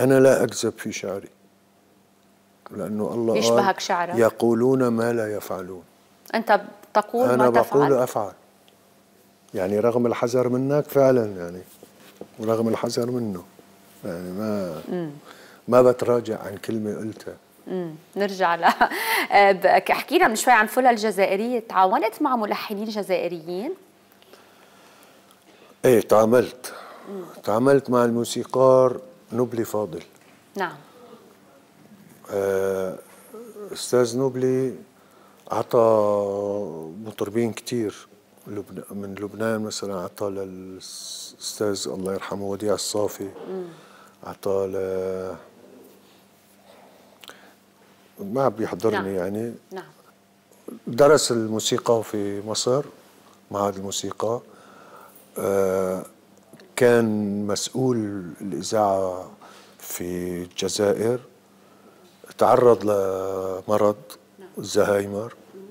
انا لا اكذب في شعري لأنه الله يشبهك شعرك يقولون ما لا يفعلون أنت تقول أنا ما تفعل أنا بقول أفعل يعني رغم الحذر منك فعلا يعني ورغم الحذر منه يعني ما م. ما بتراجع عن كلمة قلتها مم. نرجع ل آه، حكينا من شوي عن فلا الجزائرية تعاونت مع ملحنين جزائريين؟ ايه تعاملت تعاملت مع الموسيقار نبلي فاضل نعم آه، استاذ نوبلي عطى مطربين كتير من لبنان مثلا عطى للاستاذ الله يرحمه وديع الصافي عطى ل ما بيحضرني نعم. يعني نعم. درس الموسيقى في مصر معهد الموسيقى آه، كان مسؤول الإذاعة في الجزائر تعرض لمرض الزهايمر نعم.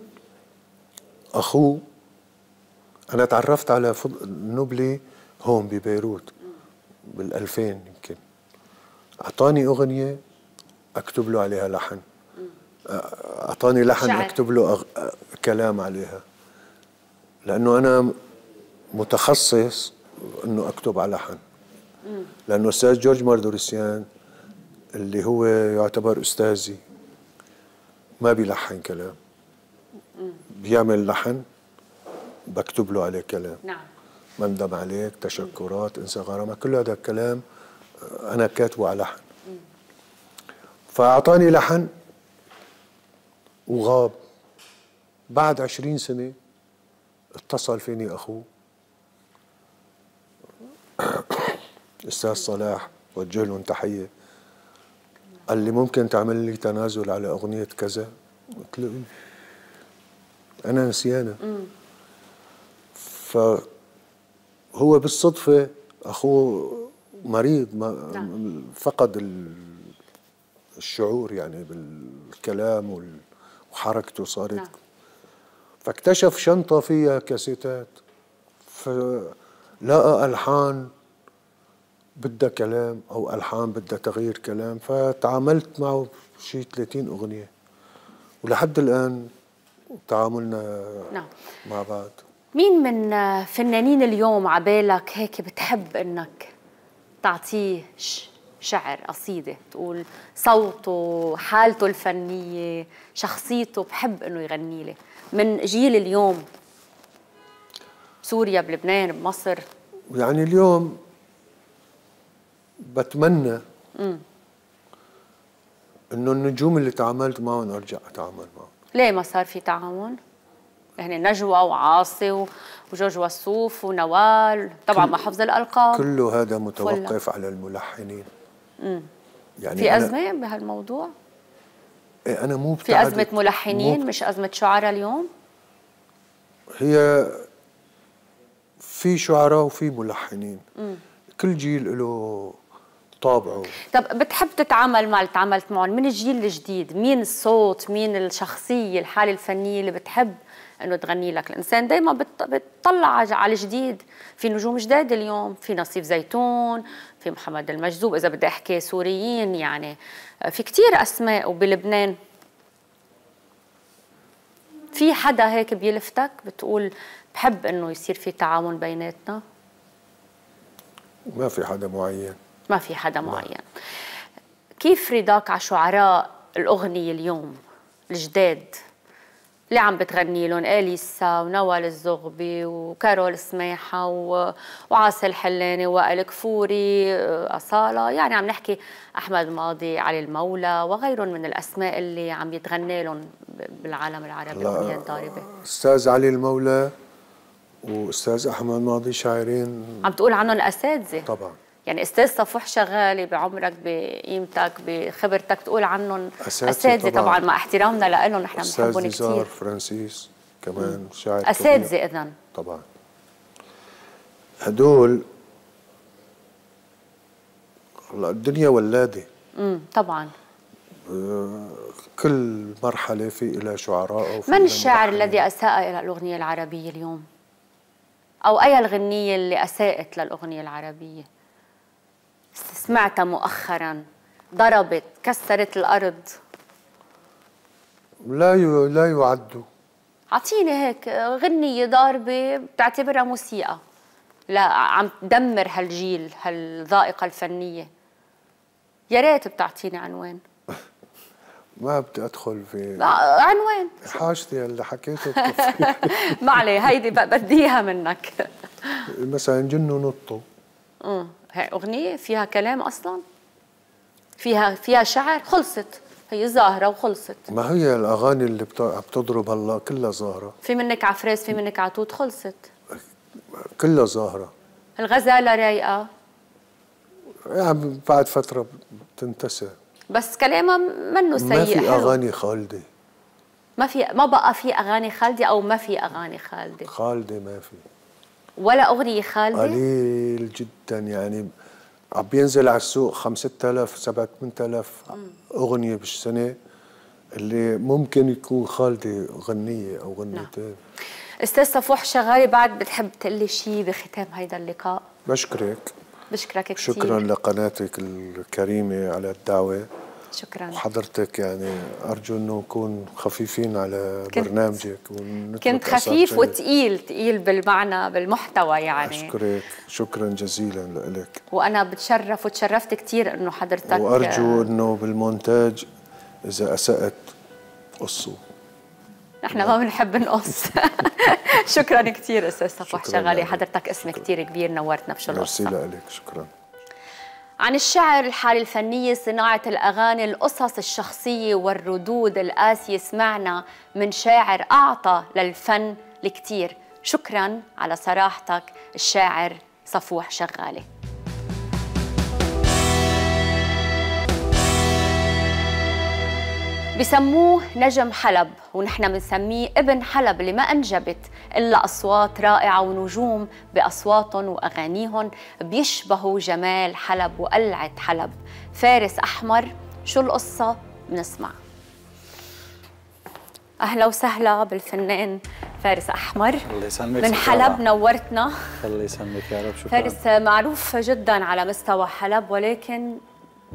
اخوه انا تعرفت على نبلي هون ببيروت بال2000 يمكن اعطاني اغنيه اكتب له عليها لحن اعطاني لحن شعر. اكتب له أغ... كلام عليها لانه انا متخصص انه اكتب على لحن لانه استاذ جورج ماردوريسيان اللي هو يعتبر أستاذي ما بيلحن كلام بيعمل لحن بكتب له عليه كلام نعم مندم عليك تشكرات انسى غرامك كل هذا الكلام آه، انا كاتبه على لحن فاعطاني لحن وغاب بعد عشرين سنه اتصل فيني اخوه استاذ صلاح وجه لهم تحيه قال لي ممكن تعمل لي تنازل على اغنيه كذا قلت له انا نسيانه فهو بالصدفه اخوه مريض ما نعم. فقد الشعور يعني بالكلام وحركته صارت نعم. فاكتشف شنطه فيها كاسيتات فلقى الحان بدها كلام او الحان بدها تغيير كلام فتعاملت معه شيء 30 اغنيه ولحد الان تعاملنا نعم. مع بعض مين من فنانين اليوم عبالك هيك بتحب انك تعطيه شعر قصيدة تقول صوته حالته الفنية شخصيته بحب انه يغني لي من جيل اليوم سوريا بلبنان بمصر يعني اليوم بتمنى انه النجوم اللي تعاملت معهم ارجع اتعامل معهم ليه ما صار في تعاون؟ يعني نجوى وعاصي وجورج وصوف ونوال طبعا مع حفظ الالقاب كله هذا متوقف فلا. على الملحنين امم يعني في ازمه بهالموضوع؟ ايه انا مو في ازمه ملحنين مو مش ازمه شعراء اليوم؟ هي في شعراء وفي ملحنين مم. كل جيل له طابعه طب بتحب تتعامل مع اللي تعاملت معهم من الجيل الجديد مين الصوت مين الشخصيه الحاله الفنيه اللي بتحب انه تغني لك الانسان دائما بتطلع على الجديد في نجوم جداد اليوم في نصيف زيتون في محمد المجذوب اذا بدي احكي سوريين يعني في كثير اسماء وبلبنان في حدا هيك بيلفتك بتقول بحب انه يصير في تعاون بيناتنا ما في حدا معين ما في حدا نعم. معين كيف رضاك على شعراء الأغنية اليوم الجداد اللي عم بتغني لهم اليسا ونوال الزغبي وكارول سماحه وعاصي الحلاني وائل كفوري آه، اصاله يعني عم نحكي احمد ماضي علي المولى وغيرهم من الاسماء اللي عم يتغنى لهم بالعالم العربي الأغنية ضاربه استاذ علي المولى واستاذ احمد ماضي شاعرين عم تقول عنهم اساتذه طبعا يعني استاذ صفوح شغاله بعمرك بقيمتك بخبرتك تقول عنهم اساتذه طبعا, طبعا مع احترامنا لهم نحن بنحبهم كثير استاذ فرانسيس كمان شاعر اساتذه اذا طبعا هدول هلا الدنيا ولاده امم طبعا آه، كل مرحلة في إلى شعراء من الشاعر الذي أساء إلى الأغنية العربية اليوم؟ أو أي الغنية اللي أساءت للأغنية العربية؟ سمعتها مؤخرا ضربت كسرت الارض لا ي... لا يعد اعطيني هيك غنية ضاربة بتعتبرها موسيقى لا عم تدمر هالجيل هالذائقة الفنية يا ريت بتعطيني عنوان ما بدي ادخل في آه، عنوان حاجتي اللي حكيته ما عليه هيدي بديها منك مثلا جنوا نطوا امم آه. هاي أغنية فيها كلام أصلا فيها فيها شعر خلصت هي زاهرة وخلصت ما هي الأغاني اللي بتضرب هلا كلها زاهرة في منك عفراس في منك عتود خلصت كلها زاهرة الغزالة رايقة يعني بعد فترة بتنتسى بس كلامها منه سيء ما في أغاني خالدة ما في ما بقى في أغاني خالدة أو ما في أغاني خالدة خالدة ما في ولا اغنيه خالده؟ قليل جدا يعني عم بينزل على السوق 5000 7 8000 اغنيه بالسنه اللي ممكن يكون خالده غنيه او غنيتين نعم. استاذ صفوح شغالي بعد بتحب تقول لي شيء بختام هيدا اللقاء بشكرك بشكرك كثير شكرا لقناتك الكريمه على الدعوه شكرا وحضرتك يعني ارجو انه نكون خفيفين على برنامجك كنت خفيف وثقيل ثقيل بالمعنى بالمحتوى يعني اشكرك شكرا جزيلا لك وانا بتشرف وتشرفت كثير انه حضرتك وارجو انه بالمونتاج اذا اسات قصوا نحن ما بنحب نقص شكرا كثير استاذ صفوح شغالي حضرتك اسم كثير كبير نورتنا بشو ميرسي لك شكرا عن الشعر الحالة الفنية صناعة الأغاني القصص الشخصية والردود القاسية سمعنا من شاعر أعطى للفن الكثير شكرا على صراحتك الشاعر صفوح شغالة بسموه نجم حلب ونحن بنسميه ابن حلب اللي ما انجبت الا اصوات رائعه ونجوم باصواتهم واغانيهم بيشبهوا جمال حلب وقلعه حلب فارس احمر شو القصه بنسمع اهلا وسهلا بالفنان فارس احمر الله يسلمك من حلب نورتنا الله يسلمك يا رب شكرا فارس معروف جدا على مستوى حلب ولكن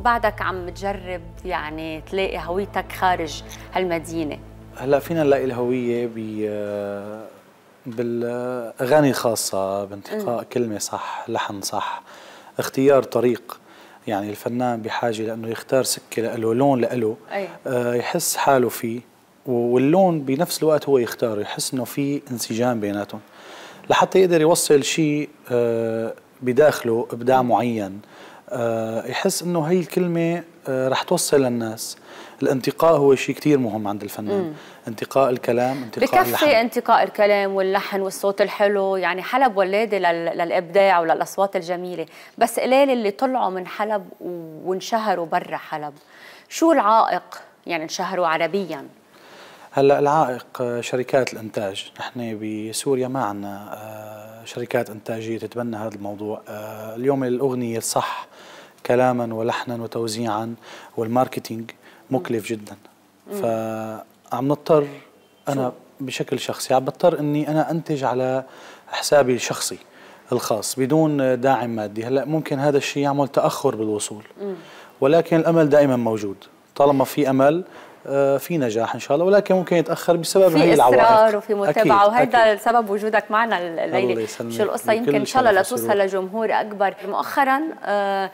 بعدك عم تجرب يعني تلاقي هويتك خارج هالمدينه هلا فينا نلاقي الهويه ب بالاغاني الخاصه بانتقاء م. كلمه صح لحن صح اختيار طريق يعني الفنان بحاجه لانه يختار سكه لإله لون لإله أيه. آه يحس حاله فيه واللون بنفس الوقت هو يختاره يحس انه في انسجام بيناتهم لحتى يقدر يوصل شيء آه بداخله ابداع معين آه، يحس انه هي الكلمه آه، رح توصل للناس الانتقاء هو شيء كثير مهم عند الفنان مم. انتقاء الكلام انتقاء بكفي اللحن انتقاء الكلام واللحن والصوت الحلو يعني حلب ولاده للابداع وللاصوات الجميله بس قليل اللي طلعوا من حلب وانشهروا برا حلب شو العائق يعني انشهروا عربيا هلا العائق آه، شركات الانتاج نحن بسوريا ما عندنا شركات انتاجيه تتبنى هذا الموضوع اليوم الاغنيه الصح كلاما ولحنا وتوزيعا والماركتينج مكلف جدا فعم نضطر انا بشكل شخصي عم بضطر اني انا انتج على حسابي الشخصي الخاص بدون داعم مادي هلا ممكن هذا الشيء يعمل تاخر بالوصول ولكن الامل دائما موجود طالما في امل آه، في نجاح ان شاء الله ولكن ممكن يتاخر بسبب هي العوائق في اصرار وفي متابعه وهذا سبب وجودك معنا الليله شو القصه يمكن ان شاء الله لتوصل لجمهور اكبر مؤخرا آه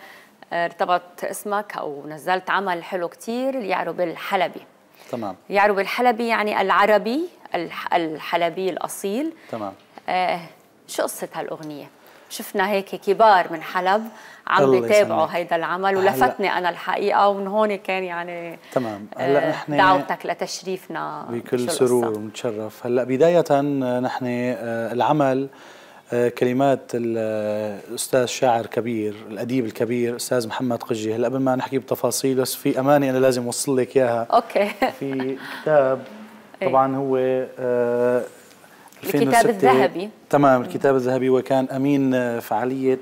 ارتبط اسمك او نزلت عمل حلو كثير يعرب الحلبي تمام يعرب الحلبي يعني العربي الحلبي الاصيل تمام آه شو قصه هالاغنيه شفنا هيك كبار من حلب عم بيتابعوا هيدا العمل ولفتني انا الحقيقه ومن هون كان يعني تمام آه، هلا نحن دعوتك لتشريفنا بكل سرور ومتشرف هلا بدايه نحن آه، العمل آه، كلمات الاستاذ آه، شاعر كبير الاديب الكبير استاذ محمد قجي هلا قبل ما نحكي بتفاصيل بس في امانه انا لازم اوصل لك اياها اوكي في كتاب إيه. طبعا هو آه، الكتاب الذهبي تمام الكتاب الذهبي وكان امين فعاليه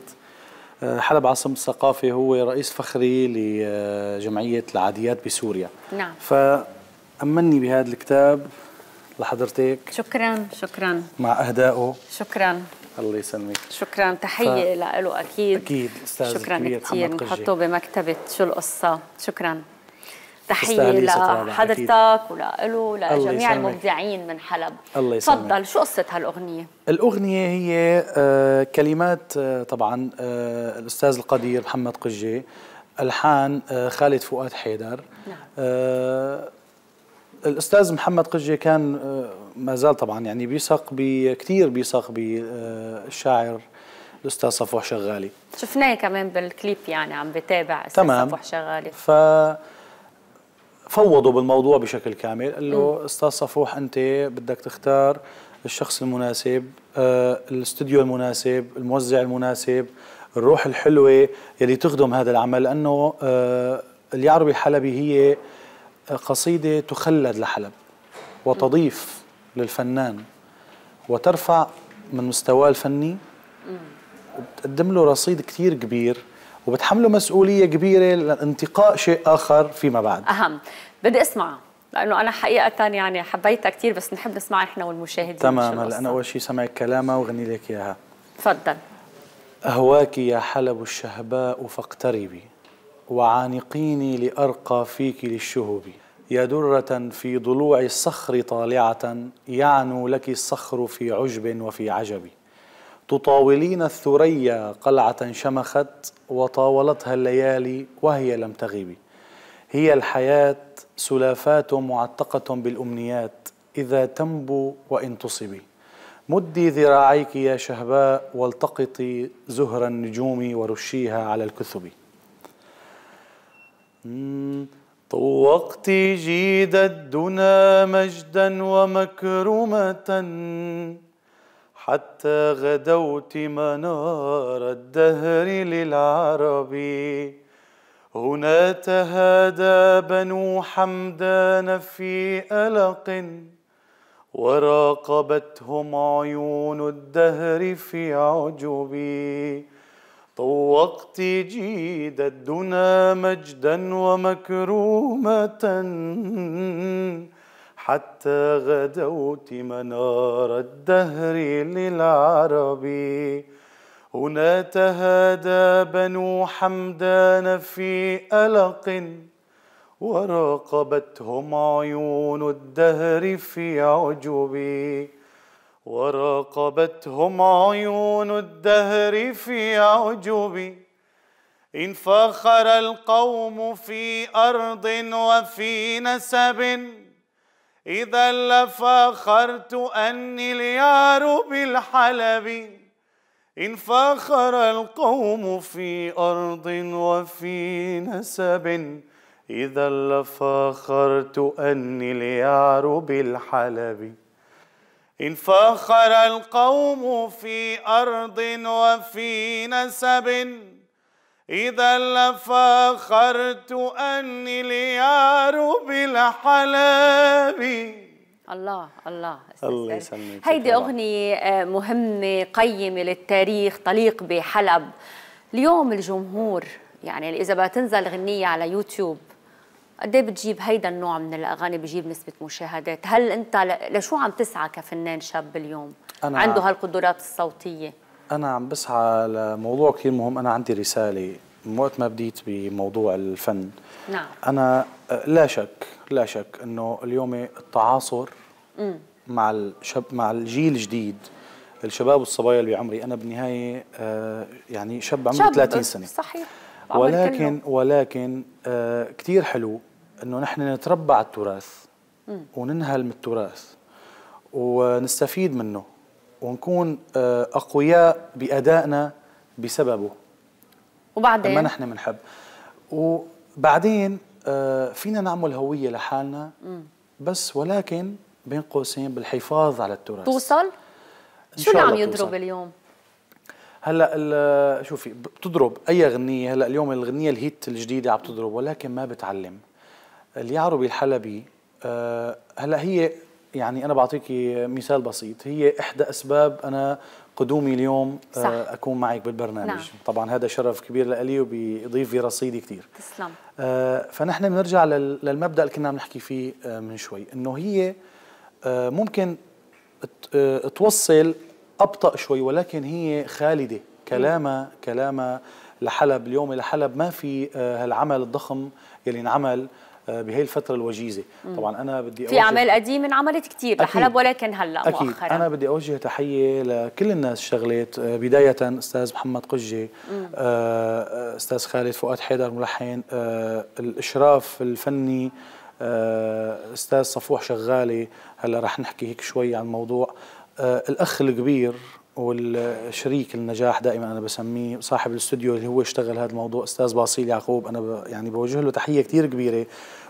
حلب عاصمة الثقافة هو رئيس فخري لجمعية العاديات بسوريا نعم فأمني بهذا الكتاب لحضرتك شكرا شكرا مع أهدائه شكرا الله يسلمك شكرا تحيه ف... له اكيد اكيد استاذ شكرا كثير نحطه بمكتبه شو القصه شكرا تحيه لحضرتك ولإله ولجميع المبدعين من حلب الله يسلمك تفضل شو قصه هالاغنيه الاغنيه هي آه، كلمات آه، طبعا آه، الاستاذ القدير محمد قجي الحان خالد فؤاد حيدر نعم. الاستاذ محمد قجي كان آه، ما زال طبعا يعني بيثق بكثير بيثق بالشاعر آه، الاستاذ صفوح شغالي شفناه كمان بالكليب يعني عم بتابع تمام صفوح شغالي ف فوضوا بالموضوع بشكل كامل قال له استاذ صفوح انت بدك تختار الشخص المناسب آه، الاستوديو المناسب الموزع المناسب الروح الحلوه يلي تخدم هذا العمل لانه اليعربي الحلبي هي قصيدة تخلد لحلب وتضيف للفنان وترفع من مستواه الفني وبتقدم له رصيد كثير كبير وبتحمله مسؤولية كبيرة لانتقاء شيء آخر فيما بعد أهم بدي أسمع لأنه أنا حقيقة يعني حبيتها كثير بس نحب نسمعها نحن والمشاهدين تمام هلا أنا أول شيء سمعت كلامها وغني لك إياها تفضل أهواك يا حلب الشهباء فاقتربي وعانقيني لأرقى فيك للشهب يا درة في ضلوع الصخر طالعة يعنو لك الصخر في عجب وفي عجب تطاولين الثريا قلعة شمخت وطاولتها الليالي وهي لم تغب هي الحياة سلافات معتقة بالأمنيات إذا تنبو وإن تصبي مدي ذراعيك يا شهباء والتقطي زهر النجوم ورشيها على الكثب طوقت جيد الدنا مجدا ومكرمة حتى غدوت منار الدهر للعرب هنا تهادى بنو حمدان في ألق وراقبتهم عيون الدهر في عجب طوقت جيد الدنا مجدا ومكرومة حتى غدوت منار الدهر للعرب هنا تهادى بنو حمدان في ألق وراقبتهم عيون الدهر في عجب وراقبتهم عيون الدهر في عجب إن فخر القوم في أرض وفي نسب إذا لفخرت أني اليار بالحلب إن فخر القوم في أرض وفي نسب إذا لفخرت أني اليار بالحلب إن فخر القوم في أرض وفي نسب إذا لفخرت أني ليار بالحلب الله الله الله يسلمك هيدي أغنية آه، مهمة قيمة للتاريخ طليق بحلب اليوم الجمهور يعني إذا بتنزل غنية على يوتيوب قد ايه بتجيب هيدا النوع من الاغاني بجيب نسبه مشاهدات هل انت لشو عم تسعى كفنان شاب اليوم أنا عنده هالقدرات الصوتيه انا عم بسعى لموضوع كثير مهم انا عندي رساله من وقت ما بديت بموضوع الفن نعم انا لا شك لا شك انه اليوم التعاصر مع الشب مع الجيل الجديد الشباب والصبايا اللي بعمري انا بالنهايه آه، يعني شب عمري 30 سنه صحيح ولكن ولكن آه، كثير حلو انه نحن نتربى على التراث وننهل من التراث ونستفيد منه ونكون آه، اقوياء بادائنا بسببه وبعدين ما نحن بنحب وبعدين آه، فينا نعمل هويه لحالنا بس ولكن بين قوسين بالحفاظ على التراث توصل شو اللي عم يضرب اليوم هلا شوفي بتضرب اي اغنيه هلا اليوم الاغنيه الهيت الجديده عم تضرب ولكن ما بتعلم اليعربي الحلبي آه، هلا هي يعني انا بعطيك مثال بسيط هي احدى اسباب انا قدومي اليوم آه، صح. اكون معك بالبرنامج نعم. طبعا هذا شرف كبير لإلي وبيضيف في رصيدي كثير تسلم آه، فنحن بنرجع للمبدا اللي كنا عم نحكي فيه من شوي انه هي ممكن توصل ابطا شوي ولكن هي خالده كلامها كلامها لحلب اليوم لحلب ما في هالعمل الضخم يلي انعمل آه، بهي الفتره الوجيزه مم. طبعا انا بدي في اعمال قديمه انعملت كثير لحلب ولكن هلا أكيد. مؤخرا انا بدي اوجه تحيه لكل الناس اشتغلت آه، بدايه استاذ محمد قجه آه، استاذ خالد فؤاد حيدر ملحن الاشراف الفني استاذ صفوح شغالي هلا رح نحكي هيك شوي عن موضوع الاخ الكبير والشريك النجاح دائما انا بسميه صاحب الاستوديو اللي هو اشتغل هذا الموضوع استاذ باصيل يعقوب انا ب يعني بوجه له تحيه كثير كبيره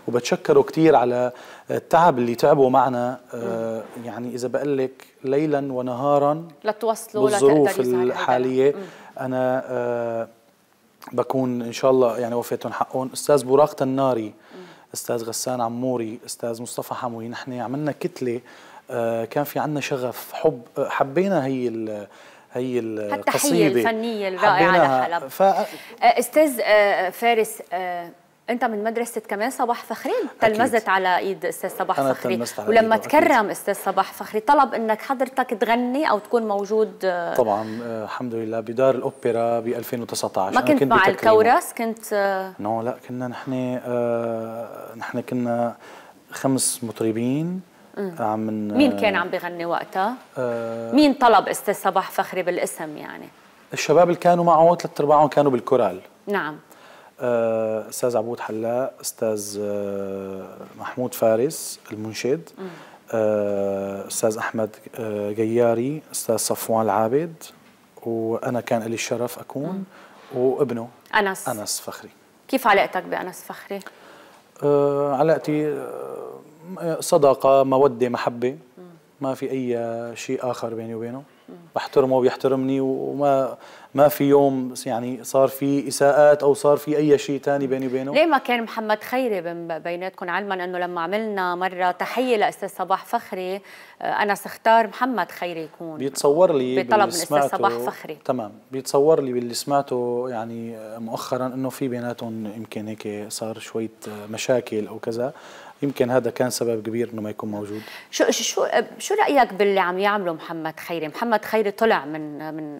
وبتشكره كثير على التعب اللي تعبوا معنا آه، يعني اذا بقول لك ليلا ونهارا لتوصلوا بالظروف الحاليه انا آه، بكون ان شاء الله يعني وفيتهم حقهم استاذ براق تناري استاذ غسان عموري استاذ مصطفى حموي نحن عملنا كتله آه، كان في عندنا شغف حب حبينا هي هي القصيده الفنيه الرائعه لحلب ف... آه، استاذ آه، فارس انت من مدرسه كمان صباح فخري تلمذت على ايد استاذ صباح أنا فخري على ولما تكرم استاذ صباح فخري طلب انك حضرتك تغني او تكون موجود طبعا الحمد لله بدار الاوبرا ب 2019 ما كنت, كنت مع الكورس كنت نو لا كنا نحن نحن كنا خمس مطربين عم مين كان عم بيغني وقتها؟ آه مين طلب استاذ صباح فخري بالاسم يعني؟ الشباب اللي كانوا معه ثلاث ارباعهم كانوا بالكورال نعم آه، استاذ عبود حلاق استاذ آه، محمود فارس المنشد آه، استاذ احمد جياري استاذ صفوان العابد وانا كان لي الشرف اكون وابنه انس انس فخري كيف علاقتك بانس فخري؟ أه علاقتي أه صداقه موده محبه ما في اي شيء اخر بيني وبينه بحترمه وبيحترمني وما ما في يوم يعني صار في اساءات او صار في اي شيء ثاني بيني وبينه ليه ما كان محمد خيري بيناتكم علما انه لما عملنا مره تحيه لاستاذ صباح فخري آه، انا اختار محمد خيري يكون بيتصور لي بطلب من استاذ صباح فخري تمام بيتصور لي باللي سمعته يعني آه، مؤخرا انه في بيناتهم يمكن هيك صار شويه آه، مشاكل او كذا يمكن هذا كان سبب كبير انه ما يكون موجود شو شو شو رايك باللي عم يعمله محمد خيري محمد خيري طلع من من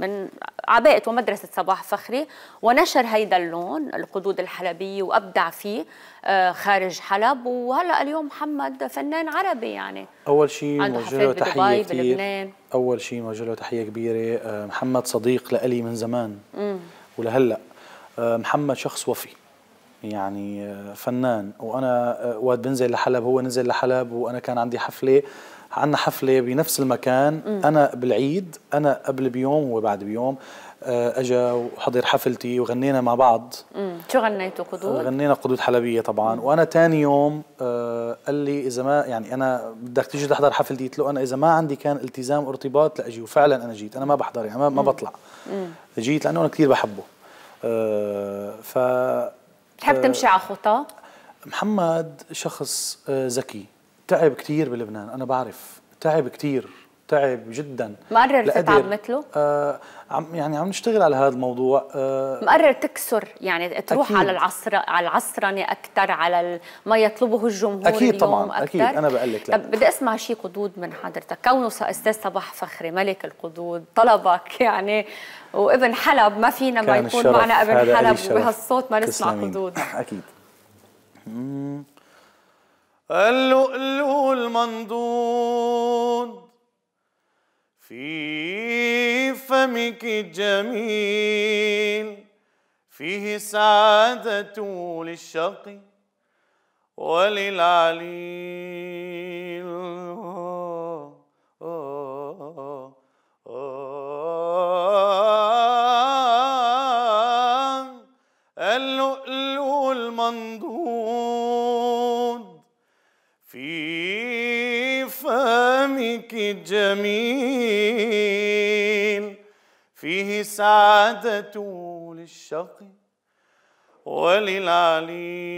من عباءة ومدرسة صباح فخري ونشر هيدا اللون القدود الحلبية وأبدع فيه آه، خارج حلب وهلأ اليوم محمد فنان عربي يعني أول شيء موجه له تحية كبيرة أول شيء موجه له تحية كبيرة محمد صديق لألي من زمان ولهلأ آه، محمد شخص وفي يعني آه، فنان وانا آه، وقت بنزل لحلب هو نزل لحلب وانا كان عندي حفله عندنا حفله بنفس المكان م. انا بالعيد انا قبل بيوم وبعد بعد بيوم آه، اجا وحضر حفلتي وغنينا مع بعض امم شو غنيتوا قدود؟ غنينا قدود حلبيه طبعا وانا ثاني يوم قال لي اذا ما يعني انا بدك تيجي تحضر حفلتي قلت له انا اذا ما عندي كان التزام ارتباط لاجي وفعلا انا جيت انا ما بحضر يعني ما, ما بطلع مم. جيت لانه انا كثير بحبه أه ف بتحب آه، تمشي على خطى؟ محمد شخص آه، ذكي تعب كثير بلبنان انا بعرف تعب كثير تعب جدا مقرر تتعب مثله؟ آه عم يعني عم نشتغل على هذا الموضوع آه مقرر تكسر يعني تروح أكيد. على العصر على العصرنه اكثر على ما يطلبه الجمهور اكيد طبعا أكثر. اكيد انا بقول لك طب بدي اسمع شيء قدود من حضرتك كونه استاذ صباح فخري ملك القدود طلبك يعني وابن حلب ما فينا ما يكون معنا ابن حلب وبهالصوت ما نسمع قدود اكيد أمم. اللؤلؤ المنضود في فمك الجميل فيه سعادة للشقي وللعليل اللؤلؤ المنضود الملك الجميل فيه سعادة للشقي وللعلي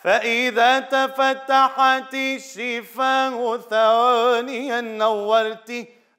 فإذا تفتحت الشفاه ثوانيا نورته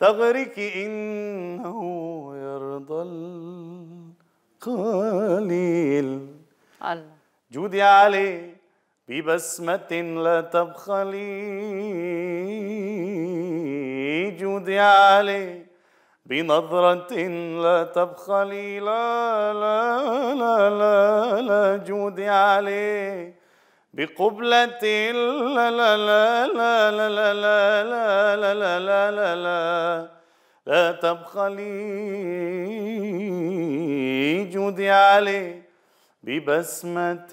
ثغرك إنه يرضى القليل الله جودي عليه ببسمة لا تبخلي جودي عليه بنظرة لا تبخلي لا لا لا لا, لا جودي عليه بقبلة لا لا لا لا لا لا لا لا لا لا لا لا لا تبخلي جودي عليه ببسمة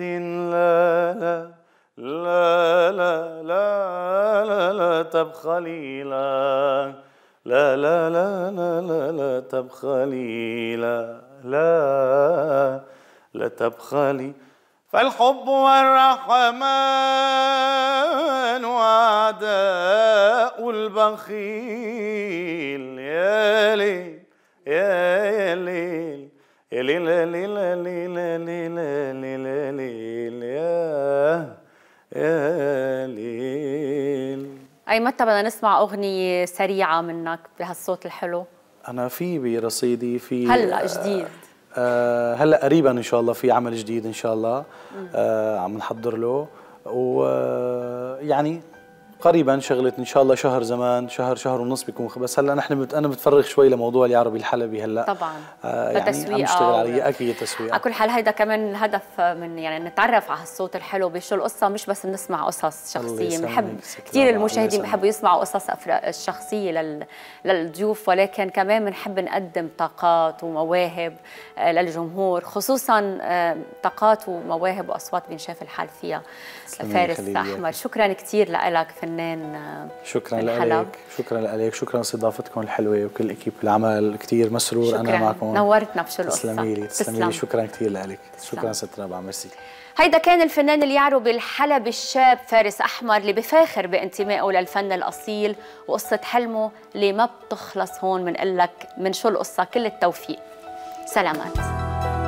لا لا لا لا لا لا لا تبخلي لا لا لا لا لا لا لا تبخلي لا لا لا تبخلي فالحب والرحمن وعداء البخيل يا ليل يا ليل يا ليل يا ليل يا ليل يا ليل يا ليل يا ليل يا يا ليل اي متى بدنا نسمع اغنيه سريعه منك بهالصوت الحلو انا في برصيدي في هلا جديد آه، هلا قريبا ان شاء الله في عمل جديد ان شاء الله آه، عم نحضر له ويعني آه، قريبا شغلة ان شاء الله شهر زمان شهر شهر ونص بيكون بس هلا نحن بت... انا بتفرغ شوي لموضوع العربي الحلبي هلا طبعا آه يعني تسويق عم اشتغل عليه اكيد تسويق على كل حال هيدا كمان هدف من يعني نتعرف على هالصوت الحلو بشو القصة مش بس بنسمع قصص شخصية بنحب كثير المشاهدين بحبوا يسمعوا قصص الشخصية لل... للضيوف ولكن كمان بنحب نقدم طاقات ومواهب آه، للجمهور خصوصا آه، طاقات ومواهب واصوات بنشاف الحال فيها فارس احمد شكرا كثير لك فن الفنان آه، شكرا لك شكرا لك شكرا لاستضافتكم الحلوه وكل اكيب العمل كثير مسرور شكراً. انا معكم نورتنا بشو القصه تسلمي لي تسلمي لي شكرا كثير لك شكرا ست رابعه ميرسي هيدا كان الفنان اليعربي الحلبي الشاب فارس أحمر اللي بفاخر بانتمائه للفن الأصيل وقصة حلمه اللي ما بتخلص هون لك من شو القصة كل التوفيق سلامات